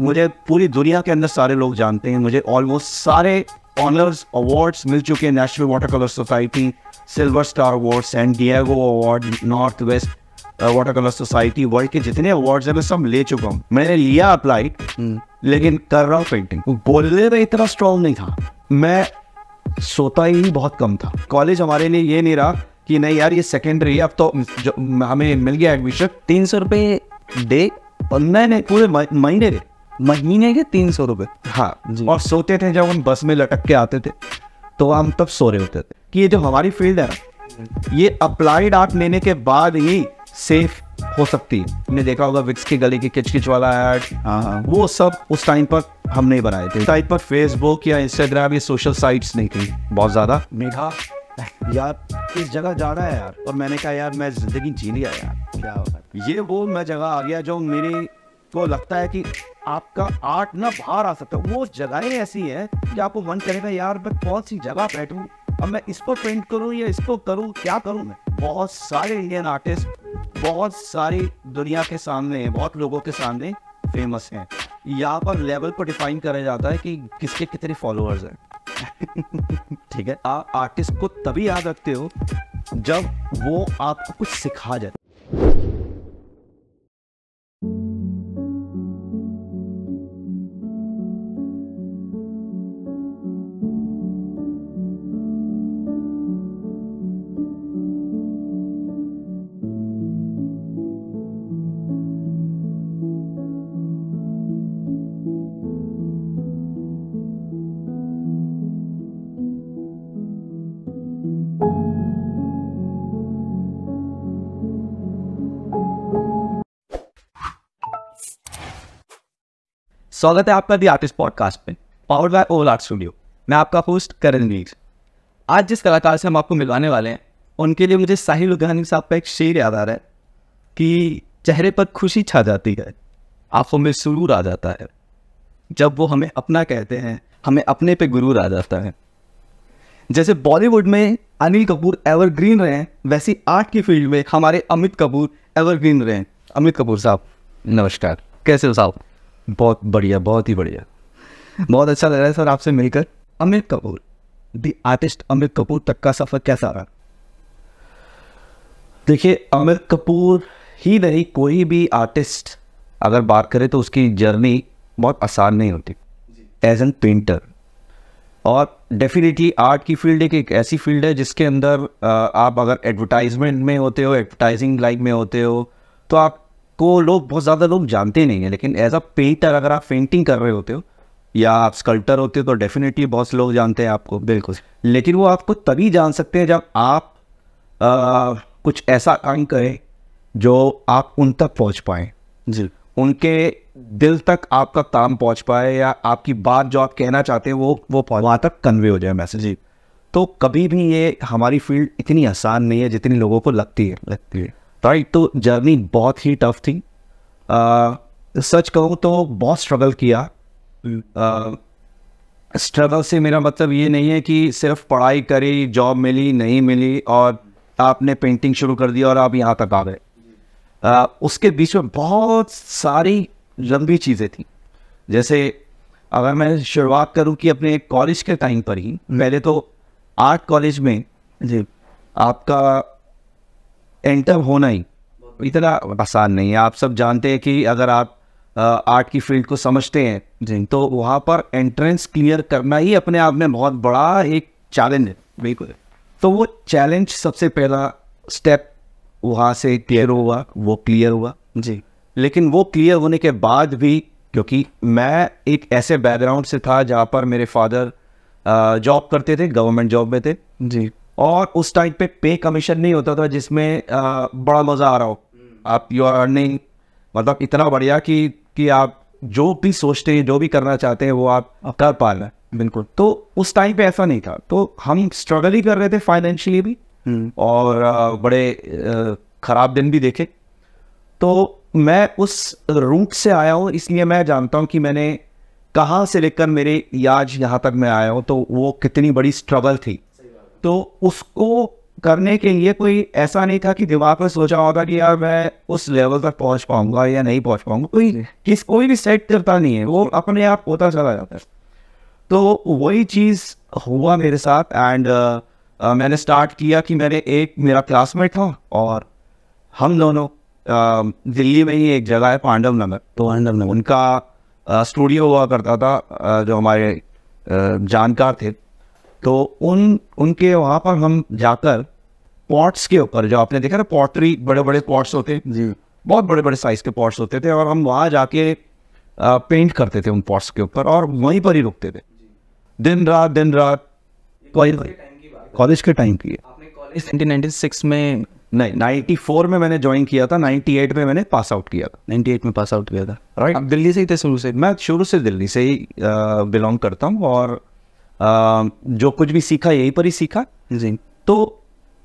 मुझे पूरी दुनिया के अंदर सारे लोग जानते हैं मुझे ऑलमोस्ट सारे ऑनर्स अवार्ड्स मिल चुके हैं National Watercolour Society Silver Star Award San Diego Award North West Watercolour Society World के जितने अवार्ड्स हैं मैं सब ले चुका हूँ मैंने लिया अप्लाई हम्म। लेकिन कर रहा हूँ पेंटिंग बोलने में इतना स्ट्रॉन्ग नहीं था मैं सोता ही बहुत कम था कॉलेज हमारे लिए ये नहीं रहा कि नहीं यार ये सेकेंडरी अब तो हमें मिल गया एडमिशन तीन सौ रुपये डे नहीं नहीं पूरे महीने के महीने के तीन सौ रुपए हाँ जी। और सोते थे जब हम बस में लटक के आते थे तो हम तब सो रहे होते थे कि ये जो हमारी फील्ड है ना ये अप्लाइड आर्ट लेने के बाद ही सेफ हो सकती है देखा होगा विक्स की गली की किचकिच वाला एड हाँ, हाँ। वो सब उस टाइम पर हम नहीं बनाए थे टाइम पर फेसबुक या इंस्टाग्राम या सोशल साइट्स नहीं थी बहुत ज़्यादा मेघा यार इस जगह जाना है यार और मैंने कहा यार मैं ज़िंदगी जी लिया यार क्या ये वो मैं जगह आ गया जो मेरी तो लगता है कि आपका आर्ट ना बाहर आ सकता है वो जगहें ऐसी हैं कि आपको मन करेगा यार मैं कौन सी जगह बैठूं अब मैं इसको पेंट करूं या इसको करूं क्या करूं मैं बहुत सारे इंडियन आर्टिस्ट बहुत सारी दुनिया के सामने हैं बहुत लोगों के सामने फेमस हैं यहाँ पर लेवल को डिफाइन करा जाता है कि किसके कितने फॉलोअर्स हैं ठीक है आप आर्टिस्ट को तभी याद रखते हो जब वो आपको कुछ सिखा जाए स्वागत है आपका दी आर्टिस्ट पॉडकास्ट में powered by All Art Studio मैं आपका होस्ट वीर आज जिस कलाकार से हम आपको मिलवाने वाले हैं उनके लिए मुझे साहिल उगानी साहब का एक शेर याद आ रहा है कि चेहरे पर खुशी छा जाती है आंखों में सुरूर आ जाता है जब वो हमें अपना कहते हैं हमें अपने पे गुरूर आ जाता है जैसे बॉलीवुड में अनिल कपूर एवरग्रीन रहे हैं वैसी आर्ट की फील्ड में हमारे अमित कपूर एवरग्रीन रहे हैं अमित कपूर साहब नमस्कार कैसे हो साहब बहुत बढ़िया बहुत ही बढ़िया बहुत अच्छा लग रहा है सर आपसे मिलकर अमित कपूर दी आर्टिस्ट अमित कपूर तक का सफ़र कैसा रहा देखिए अमित कपूर ही नहीं कोई भी आर्टिस्ट अगर बात करें तो उसकी जर्नी बहुत आसान नहीं होती एज एन पेंटर और डेफिनेटली आर्ट की फील्ड एक एक ऐसी फील्ड है जिसके अंदर आप अगर एडवर्टाइजमेंट में होते हो एडवर्टाइजिंग लाइन में होते हो तो आप को लोग बहुत ज़्यादा लोग जानते नहीं हैं लेकिन एज अ पेंटर अगर आप पेंटिंग कर रहे होते हो या आप स्कल्टर होते हो तो डेफिनेटली बहुत से लोग जानते हैं आपको बिल्कुल लेकिन वो आपको तभी जान सकते हैं जब आप आ, कुछ ऐसा काम करें जो आप उन तक पहुंच पाए जी उनके दिल तक आपका काम पहुंच पाए या आपकी बात जो आप कहना चाहते हैं वो वो वहाँ तक कन्वे हो जाए मैसेज जी तो कभी भी ये हमारी फील्ड इतनी आसान नहीं है जितनी लोगों को लगती है लगती है राइट तो जर्नी बहुत ही टफ थी सच कहूँ तो बहुत स्ट्रगल किया स्ट्रगल से मेरा मतलब ये नहीं है कि सिर्फ पढ़ाई करी जॉब मिली नहीं मिली और आपने पेंटिंग शुरू कर दी और आप यहाँ तक आ गए उसके बीच में बहुत सारी लंबी चीज़ें थी जैसे अगर मैं शुरुआत करूँ कि अपने कॉलेज के टाइम पर ही हम्म। पहले तो आर्ट कॉलेज में जी आपका एंटर होना ही इतना आसान नहीं है आप सब जानते हैं कि अगर आप आर्ट की फील्ड को समझते हैं जी तो वहाँ पर एंट्रेंस क्लियर करना ही अपने आप में बहुत बड़ा एक चैलेंज है बिल्कुल तो वो चैलेंज सबसे पहला स्टेप वहाँ से क्लियर हुआ वो क्लियर हुआ जी लेकिन वो क्लियर होने के बाद भी क्योंकि मैं एक ऐसे बैकग्राउंड से था जहाँ पर मेरे फादर जॉब करते थे गवर्नमेंट जॉब में थे जी और उस टाइम पे पे कमीशन नहीं होता था जिसमें बड़ा मज़ा आ रहा हो हम्म। आप यू आर अर्निंग मतलब इतना बढ़िया कि कि आप जो भी सोचते हैं जो भी करना चाहते हैं वो आप कर पा रहे हैं बिल्कुल तो उस टाइम पे ऐसा नहीं था तो हम स्ट्रगल ही कर रहे थे फाइनेंशियली भी हम्म। और बड़े ख़राब दिन भी देखे तो मैं उस रूट से आया हूँ इसलिए मैं जानता हूँ कि मैंने कहाँ से लेकर मेरे आज यहाँ तक मैं आया हूँ तो वो कितनी बड़ी स्ट्रगल थी तो उसको करने के लिए कोई ऐसा नहीं था कि दिमाग में सोचा होगा कि यार मैं उस लेवल तक पहुंच पाऊंगा या नहीं पहुंच पाऊंगा कोई किस कोई भी सेट करता नहीं है वो अपने आप होता चला जाता है तो वही चीज़ हुआ मेरे साथ एंड uh, uh, मैंने स्टार्ट किया कि मैंने एक मेरा क्लासमेट था और हम दोनों uh, दिल्ली में ही एक जगह है पांडव नगर तो पांडव नगर उनका स्टूडियो हुआ करता था जो हमारे जानकार थे तो उन उनके वहाँ पर हम जाकर पॉट्स के ऊपर जो आपने देखा ना पॉटरी बड़े बड़े पॉट्स होते जी बहुत बड़े बड़े साइज के पॉट्स होते थे और हम वहाँ जाके पेंट करते थे उन पॉट्स के ऊपर और वहीं पर ही रुकते थे दिन रात दिन रात कॉलेज के टाइम की कॉलेज में नहीं में मैंने ज्वाइन किया था एट में मैंने पास आउट किया था एट में पास आउट किया था राइट right? दिल्ली से ही थे शुरू से मैं शुरू से दिल्ली से ही बिलोंग करता हूँ और जो कुछ भी सीखा यहीं पर ही सीखा जी तो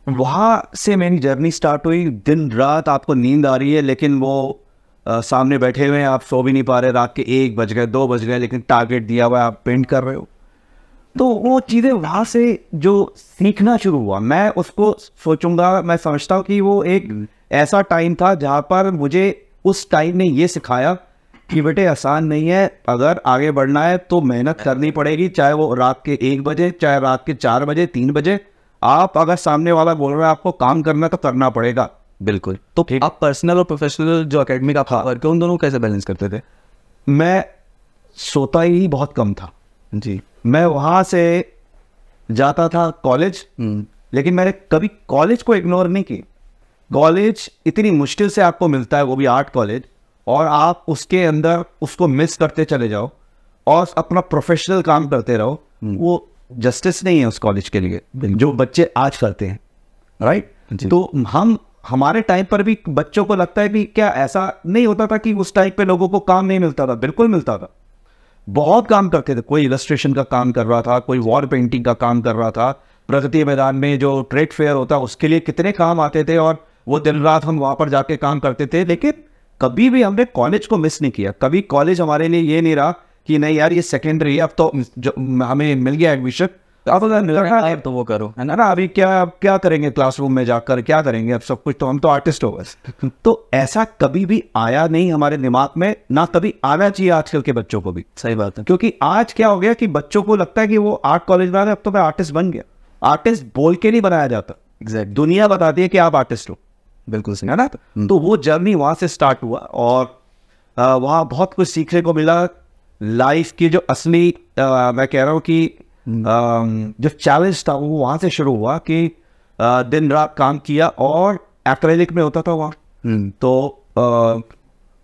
वहाँ से मेरी जर्नी स्टार्ट हुई दिन रात आपको नींद आ रही है लेकिन वो आ, सामने बैठे हुए हैं आप सो भी नहीं पा रहे रात के एक बज गए दो बज गए लेकिन टारगेट दिया हुआ है आप पेंट कर रहे हो तो वो चीज़ें वहाँ से जो सीखना शुरू हुआ मैं उसको सोचूंगा मैं समझता हूँ कि वो एक ऐसा टाइम था जहाँ पर मुझे उस टाइम ने ये सिखाया कि बेटे आसान नहीं है अगर आगे बढ़ना है तो मेहनत करनी पड़ेगी चाहे वो रात के एक बजे चाहे रात के चार बजे तीन बजे आप अगर सामने वाला बोल रहे हैं आपको काम करना तो करना पड़ेगा बिल्कुल तो आप पर्सनल और प्रोफेशनल जो अकेडमिक आप हाँ। करके उन दोनों कैसे बैलेंस करते थे मैं सोता ही बहुत कम था जी मैं वहाँ से जाता था कॉलेज हम्म। लेकिन मैंने कभी कॉलेज को इग्नोर नहीं की कॉलेज इतनी मुश्किल से आपको मिलता है वो भी आर्ट कॉलेज और आप उसके अंदर उसको मिस करते चले जाओ और अपना प्रोफेशनल काम करते रहो हम्म। वो जस्टिस नहीं है उस कॉलेज के लिए जो बच्चे आज करते हैं राइट तो हम हमारे टाइम पर भी बच्चों को लगता है कि क्या ऐसा नहीं होता था कि उस टाइम पे लोगों को काम नहीं मिलता था बिल्कुल मिलता था बहुत काम करते थे कोई इलस्ट्रेशन का काम कर रहा था कोई वॉल पेंटिंग का काम कर रहा था प्रगति मैदान में जो ट्रेड फेयर होता उसके लिए कितने काम आते थे और वो दिन रात हम वहाँ पर जाके काम करते थे लेकिन कभी भी हमने कॉलेज को मिस नहीं किया कभी कॉलेज हमारे लिए ये नहीं रहा कि नहीं यार ये सेकेंडरी अब तो हमें मिल गया एडमिशन अब अगर तो वो करो है ना अभी क्या अब क्या करेंगे क्लासरूम में जाकर क्या करेंगे अब सब कुछ तो हम तो आर्टिस्ट हो बस तो ऐसा कभी भी आया नहीं हमारे दिमाग में ना कभी आना चाहिए आजकल के बच्चों को भी सही बात है क्योंकि आज क्या हो गया कि बच्चों को लगता है कि वो आर्ट कॉलेज में आ अब तो मैं आर्टिस्ट बन गया आर्टिस्ट बोल के नहीं बनाया जाता एग्जैक्ट दुनिया बताती है कि आप आर्टिस्ट हो बिल्कुल सही है ना हम्म। तो वो जर्नी वहाँ से स्टार्ट हुआ और वहाँ बहुत कुछ सीखने को मिला लाइफ की जो असली आ, मैं कह रहा हूँ कि आ, हम्म। जो चैलेंज था वो वहाँ से शुरू हुआ कि आ, दिन रात काम किया और एक्रेलिक में होता था वहाँ हम्म। तो आ,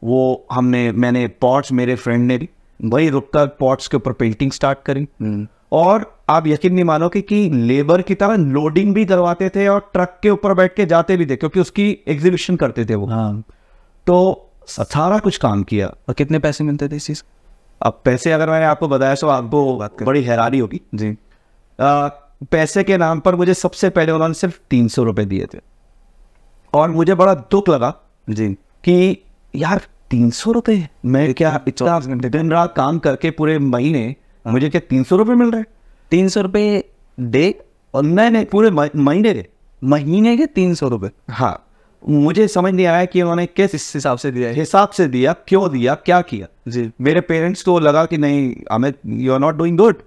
वो हमने मैंने पॉट्स मेरे फ्रेंड ने भी वही रुक कर पॉट्स के ऊपर पेंटिंग स्टार्ट करी और आप यकीन नहीं मानो कि, कि लेबर की तरह लोडिंग भी करवाते थे और ट्रक के ऊपर बैठ के जाते भी थे क्योंकि उसकी एग्जीबिशन करते थे वो हाँ तो सारा कुछ काम किया और कितने पैसे मिलते थे इस चीज़ अब पैसे अगर मैंने आपको बताया तो आपको बड़ी हैरानी होगी जी आ, पैसे के नाम पर मुझे सबसे पहले उन्होंने सिर्फ तीन सौ रुपये दिए थे और मुझे बड़ा दुख लगा जी कि यार तीन सौ रुपये मैं क्या इतना दिन रात काम करके पूरे महीने मुझे क्या तीन सौ रुपये मिल रहे है तीन सौ रुपये डे और नहीं नहीं पूरे महीने के महीने के तीन सौ रुपये हाँ मुझे समझ नहीं आया कि उन्होंने किस हिसाब से दिया हिसाब से दिया क्यों दिया क्या किया जी मेरे पेरेंट्स को लगा कि नहीं Amit you are not doing good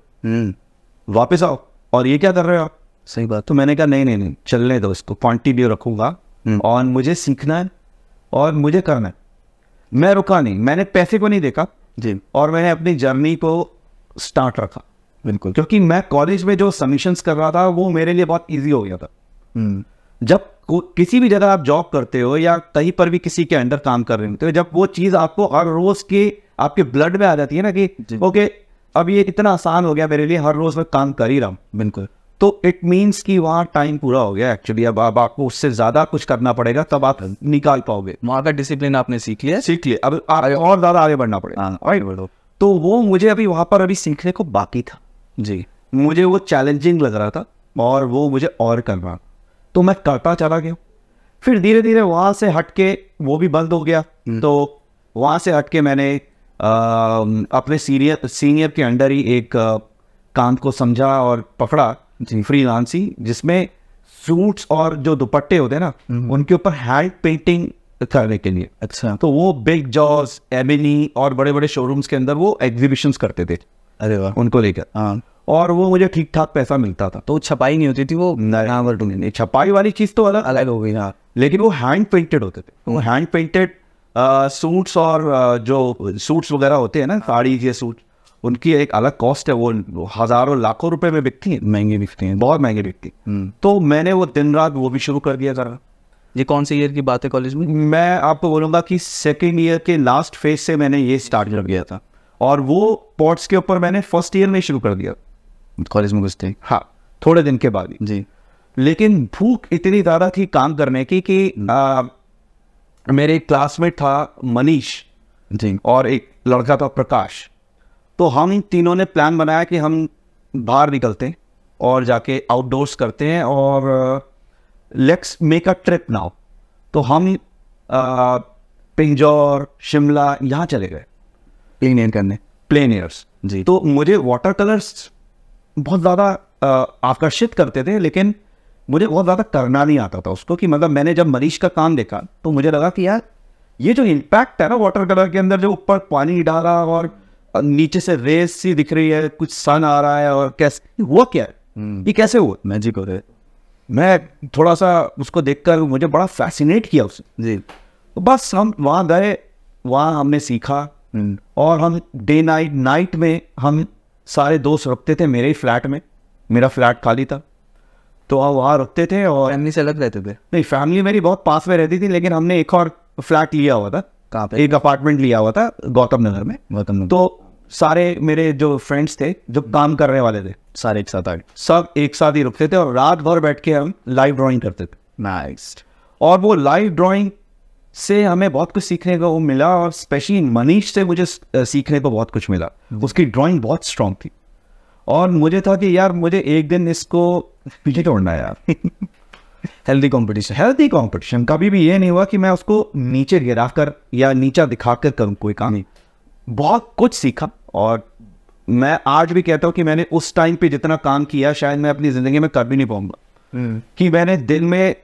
वापस आओ और ये क्या कर रहे हो आप सही बात तो मैंने कहा नहीं नहीं नहीं चलने दो इसको कॉन्टिन्यू रखूंगा हम्म। और मुझे सीखना है और मुझे करना है मैं रुका नहीं मैंने पैसे को नहीं देखा जी और मैंने अपनी जर्नी को स्टार्ट रखा बिल्कुल क्योंकि मैं कॉलेज में जो सबमिशन कर रहा था वो मेरे लिए बहुत ईजी हो गया था हम्म। जब किसी भी जगह आप जॉब करते हो या कहीं पर भी किसी के अंडर काम कर रहे होते हो जब वो चीज़ आपको हर रोज़ के आपके ब्लड में आ जाती है ना कि ओके अब ये इतना आसान हो गया मेरे लिए हर रोज़ मैं काम कर ही रहा हूँ बिल्कुल तो इट मीन्स कि वहाँ टाइम पूरा हो गया एक्चुअली अब आप आपको उससे ज़्यादा कुछ करना पड़ेगा तब आप निकाल पाओगे वहां का डिसिप्लिन आपने सीख लिया सीख लिया अब और ज़्यादा आगे बढ़ना पड़ेगा हाँ। बढ़ो तो वो मुझे अभी वहाँ पर अभी सीखने को बाकी था जी मुझे वो चैलेंजिंग लग रहा था और वो मुझे और करना तो मैं करता चला गया फिर धीरे धीरे वहाँ से हट के वो भी बंद हो गया हम्म। तो वहाँ से हट के मैंने आ, अपने सीनियर सीनियर के अंडर ही एक काम को समझा और पकड़ा जी फ्री लांसी जिसमें सूट्स और जो दुपट्टे होते हैं ना हम्म। उनके ऊपर हैंड पेंटिंग करने के लिए अच्छा तो वो बिग जॉस एमिनी और बड़े बड़े शोरूम्स के अंदर वो एग्जीबिशंस करते थे अरे वाह उनको लेकर हाँ और वो मुझे ठीक ठाक पैसा मिलता था तो छपाई नहीं होती थी वो नहीं छपाई वाली चीज़ तो अलग अलग हो गई ना हाँ। लेकिन वो हैंड पेंटेड होते थे वो हैंड पेंटेड सूट्स और जो सूट्स वगैरह होते हैं ना हाँ। साड़ी ये सूट उनकी एक अलग कॉस्ट है वो हजारों लाखों रुपए में बिकती है महंगी बिकती हैं बहुत महंगी बिकती हम्म। तो मैंने वो दिन रात वो भी शुरू कर दिया जरा ये कौन से ईयर की बात है कॉलेज में मैं आपको बोलूँगा कि सेकेंड ईयर के लास्ट फेज से मैंने ये स्टार्ट कर दिया था और वो पॉट्स के ऊपर मैंने फर्स्ट ईयर में शुरू कर दिया कॉलेज में घुसते हाँ थोड़े दिन के बाद जी लेकिन भूख इतनी ज़्यादा थी काम करने की कि आ, मेरे एक क्लासमेट था मनीष जी और एक लड़का था प्रकाश तो हम तीनों ने प्लान बनाया कि हम बाहर निकलते हैं और जाके आउटडोर्स करते हैं और let's make a trip now तो हम पिंजौर शिमला यहाँ चले गए प्लेन एयर करने प्लेन एयर्स जी तो मुझे वाटर कलर्स बहुत ज़्यादा आकर्षित करते थे लेकिन मुझे बहुत ज़्यादा करना नहीं आता था उसको कि मतलब मैंने जब मरीज का काम देखा तो मुझे लगा कि यार ये जो इम्पैक्ट है ना वाटर कलर के अंदर जो ऊपर पानी डाला और नीचे से रेस सी दिख रही है कुछ सन आ रहा है और कैसे हुआ क्या है हम्म। ये कैसे हुआ मैजिक हो रहे है मैं थोड़ा सा उसको देखकर मुझे बड़ा फैसिनेट किया उसने जी तो बस हम वहाँ गए वहाँ हमने सीखा और हम डे नाइट नाइट में हम सारे दोस्त रखते थे मेरे ही फ्लैट में मेरा फ्लैट खाली था तो हम वहाँ रखते थे और फैमिली से अलग रहते थे नहीं फैमिली मेरी बहुत पास में रहती थी लेकिन हमने एक और फ्लैट लिया हुआ था कहाँ पे एक अपार्टमेंट लिया हुआ था गौतम नगर में गौतम नगर तो सारे मेरे जो फ्रेंड्स थे जो काम करने वाले थे सारे एक साथ आए सब एक साथ ही रुकते थे और रात भर बैठ के हम लाइव ड्राइंग करते थे नाइस और वो लाइव ड्राइंग से हमें बहुत कुछ सीखने को मिला और स्पेशली मनीष से मुझे सीखने को बहुत कुछ मिला hmm. उसकी ड्राइंग बहुत स्ट्रांग थी और मुझे था कि यार मुझे एक दिन इसको पीछे तोड़ना है यार हेल्दी कंपटीशन हेल्दी कंपटीशन कभी भी ये नहीं हुआ कि मैं उसको नीचे गिरा कर या नीचा दिखा कर करूँ कोई काम ही बहुत कुछ सीखा और मैं आज भी कहता हूँ कि मैंने उस टाइम पे जितना काम किया शायद मैं अपनी ज़िंदगी में कर भी नहीं पाऊंगा हम्म। कि मैंने दिन में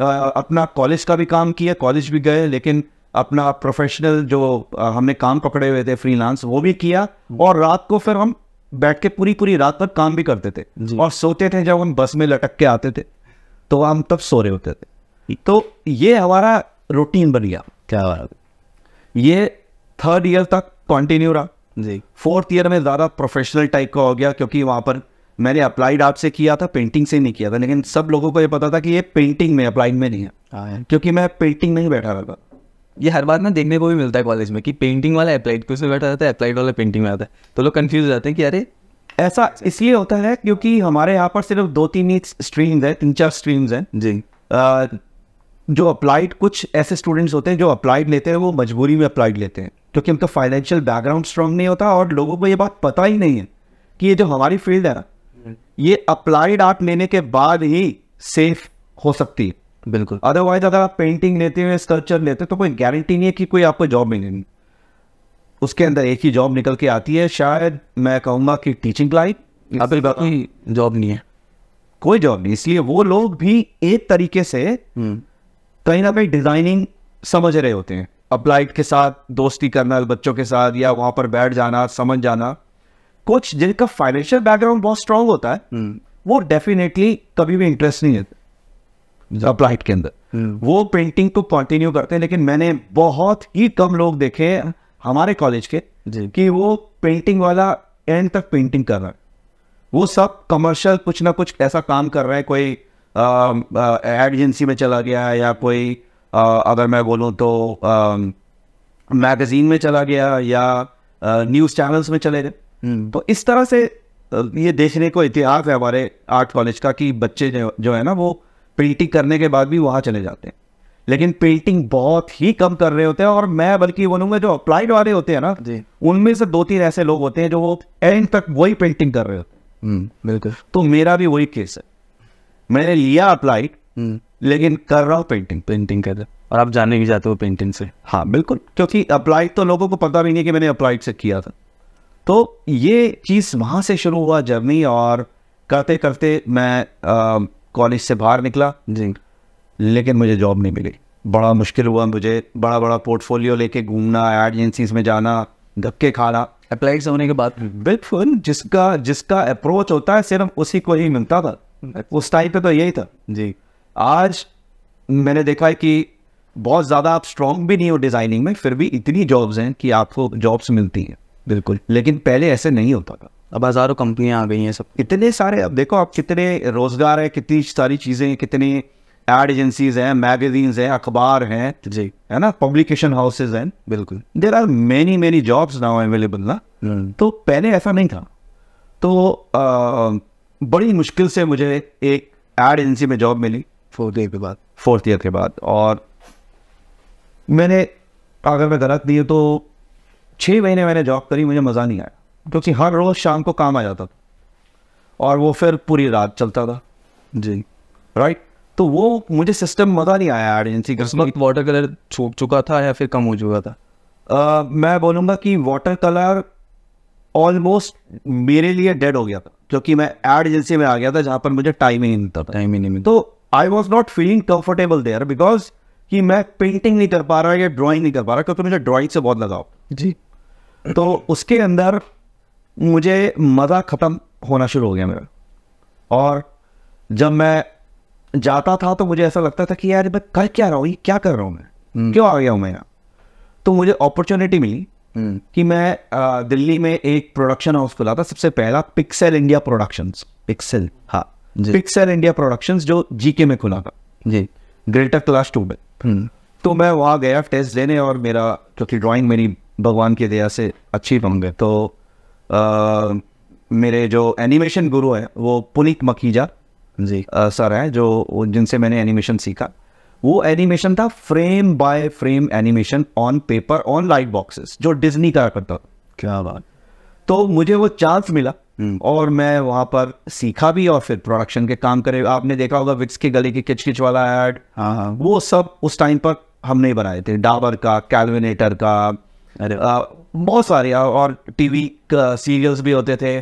आ, अपना कॉलेज का भी काम किया कॉलेज भी गए लेकिन अपना प्रोफेशनल जो आ, हमने काम पकड़े हुए थे फ्रीलांस वो भी किया हम्म। और रात को फिर हम बैठ के पूरी पूरी रात पर काम भी करते थे और सोते थे जब हम बस में लटक के आते थे तो हम तब सो रहे होते थे तो ये हमारा रूटीन बन गया क्या ये थर्ड ईयर तक कंटिन्यू रहा जी फोर्थ ईयर में ज़्यादा प्रोफेशनल टाइप का हो गया क्योंकि वहाँ पर मैंने अप्लाइड आर्ट से किया था पेंटिंग से नहीं किया था लेकिन सब लोगों को ये पता था कि ये पेंटिंग में अप्लाइड में नहीं है हाँ, क्योंकि मैं पेंटिंग में ही बैठा रहता ये हर बार ना देखने को भी मिलता है कॉलेज में कि पेंटिंग वाला अप्लाइड किस बैठा रहता है अप्लाइड वाला पेंटिंग में आता है तो लोग कन्फ्यूज रहते हैं कि अरे ऐसा इसलिए होता है क्योंकि हमारे यहाँ पर सिर्फ दो तीन ही स्ट्रीम्स हैं तीन चार स्ट्रीम्स हैं जी जो अप्लाइड कुछ ऐसे स्टूडेंट्स होते हैं जो अप्लाइड लेते हैं वो मजबूरी में अप्लाइड लेते हैं क्योंकि उनका फाइनेंशियल बैकग्राउंड स्ट्रांग नहीं होता और लोगों को ये बात पता ही नहीं है कि ये जो हमारी फील्ड है ना hmm. ये अप्लाइड आर्ट लेने के बाद ही सेफ हो सकती है बिल्कुल अदरवाइज अगर आप पेंटिंग लेते हो स्कल्पचर लेते हो तो कोई गारंटी नहीं है कि कोई आपको जॉब मिले उसके अंदर एक ही जॉब निकल के आती है शायद मैं कहूँगा कि टीचिंग लाइफ अब कोई जॉब नहीं है कोई जॉब नहीं इसलिए वो लोग भी एक तरीके से hmm. कहीं ना कहीं डिजाइनिंग समझ रहे होते हैं अप्लाइड के साथ दोस्ती करना बच्चों के साथ या वहाँ पर बैठ जाना समझ जाना कुछ जिनका फाइनेंशियल बैकग्राउंड बहुत स्ट्रांग होता है हम्म। वो डेफिनेटली कभी भी इंटरेस्ट नहीं है अप्लाइड के अंदर हम्म। वो पेंटिंग को कंटिन्यू करते हैं लेकिन मैंने बहुत ही कम लोग देखे हमारे कॉलेज के कि वो पेंटिंग वाला एंड तक पेंटिंग कर रहा है वो सब कमर्शियल कुछ ना कुछ ऐसा काम कर रहा है कोई एड एजेंसी में चला गया या कोई अगर मैं बोलूँ तो मैगज़ीन में चला गया या न्यूज़ चैनल्स में चले गए हम्म। तो इस तरह से ये देखने को इतिहास है हमारे आर्ट कॉलेज का कि बच्चे जो, है ना वो पेंटिंग करने के बाद भी वहाँ चले जाते हैं लेकिन पेंटिंग बहुत ही कम कर रहे होते हैं और मैं बल्कि बोलूँगा जो अप्लाइड वाले होते हैं ना उनमें से दो तीन ऐसे लोग होते हैं जो वो एंड तक वही पेंटिंग कर रहे होते हैं हम्म, बिल्कुल तो मेरा भी वही केस है मैंने लिया अप्लाइड लेकिन कर रहा हूँ पेंटिंग पेंटिंग कर रहा और आप जानने भी जाते हो पेंटिंग से हाँ बिल्कुल क्योंकि अप्लाइड तो लोगों को पता भी नहीं कि मैंने अप्लाइड से किया था तो ये चीज़ वहाँ से शुरू हुआ जर्नी और करते करते मैं कॉलेज से बाहर निकला जी लेकिन मुझे जॉब नहीं मिली बड़ा मुश्किल हुआ मुझे बड़ा बड़ा पोर्टफोलियो लेके घूमना एड एजेंसीज में जाना धक्के खाना अप्लाइड होने के बाद बिल्कुल जिसका जिसका अप्रोच होता है सिर्फ उसी को ही मिलता था अच्छा। उस टाइप पे तो यही था जी आज मैंने देखा है कि बहुत ज़्यादा आप स्ट्रांग भी नहीं हो डिज़ाइनिंग में फिर भी इतनी जॉब्स हैं कि आपको जॉब्स मिलती हैं बिल्कुल लेकिन पहले ऐसे नहीं होता था अब हज़ारों कंपनियां आ गई हैं सब इतने सारे अब देखो आप कितने रोज़गार है कितनी सारी चीज़ें कितनी एड एजेंसीज हैं मैगजीन्स हैं अखबार हैं जी है ना पब्लिकेशन हाउसेज हैं बिल्कुल there are many many jobs now available ना hmm. तो पहले ऐसा नहीं था तो आ, बड़ी मुश्किल से मुझे एक एड एजेंसी में जॉब मिली फोर्थ ईयर के बाद फोर्थ ईयर के बाद और मैंने अगर मैं गलत दिए तो छः महीने मैंने जॉब करी मुझे मज़ा नहीं आया क्योंकि हर रोज़ शाम को काम आ जाता था और वो फिर पूरी रात चलता था जी राइट तो वो मुझे सिस्टम मज़ा नहीं आया एजेंसी का वाटर कलर छूट चुका था या फिर कम हो चुका था uh, मैं बोलूँगा कि वाटर कलर ऑलमोस्ट मेरे लिए डेड हो गया था क्योंकि मैं एड एजेंसी में आ गया था जहाँ पर मुझे टाइम ही नहीं था टाइम ही नहीं मिलता तो I was not feeling comfortable there because कि मैं पेंटिंग नहीं कर पा रहा या ड्राइंग नहीं कर पा रहा क्योंकि मुझे ड्राइंग से बहुत लगाओ जी तो उसके अंदर मुझे मज़ा ख़त्म होना शुरू हो गया मेरा और जब मैं जाता था तो मुझे ऐसा लगता था कि यार मैं कर क्या रहा हूँ ये क्या कर रहा हूँ मैं हम्म। क्यों आ गया हूँ मैं यहाँ तो मुझे अपॉर्चुनिटी मिली हम्म। कि मैं दिल्ली में एक प्रोडक्शन हाउस खुला था सबसे पहला पिक्सेल इंडिया प्रोडक्शंस पिक्सेल हाँ पिक्सर इंडिया प्रोडक्शन जो जीके में खुला था जी ग्रेटर क्लास टू में हम्म। तो मैं वहाँ गया टेस्ट देने और मेरा क्योंकि ड्राइंग मेरी भगवान की दया से अच्छी बन गई तो आ, मेरे जो एनिमेशन गुरु हैं वो पुनीत मखीजा जी आ, सर हैं जो जिनसे मैंने एनिमेशन सीखा वो एनिमेशन था frame by frame animation on paper on light boxes जो डिज्नी का करता क्या बात तो मुझे वो चांस मिला हम्म। और मैं वहां पर सीखा भी और फिर प्रोडक्शन के काम करे आपने देखा होगा विक्स के गले की किचकिच वाला एड हाँ, हाँ। वो सब उस टाइम पर हमने बनाए थे डाबर का कैलविनेटर का अरे बहुत सारे और टीवी सीरियल्स भी होते थे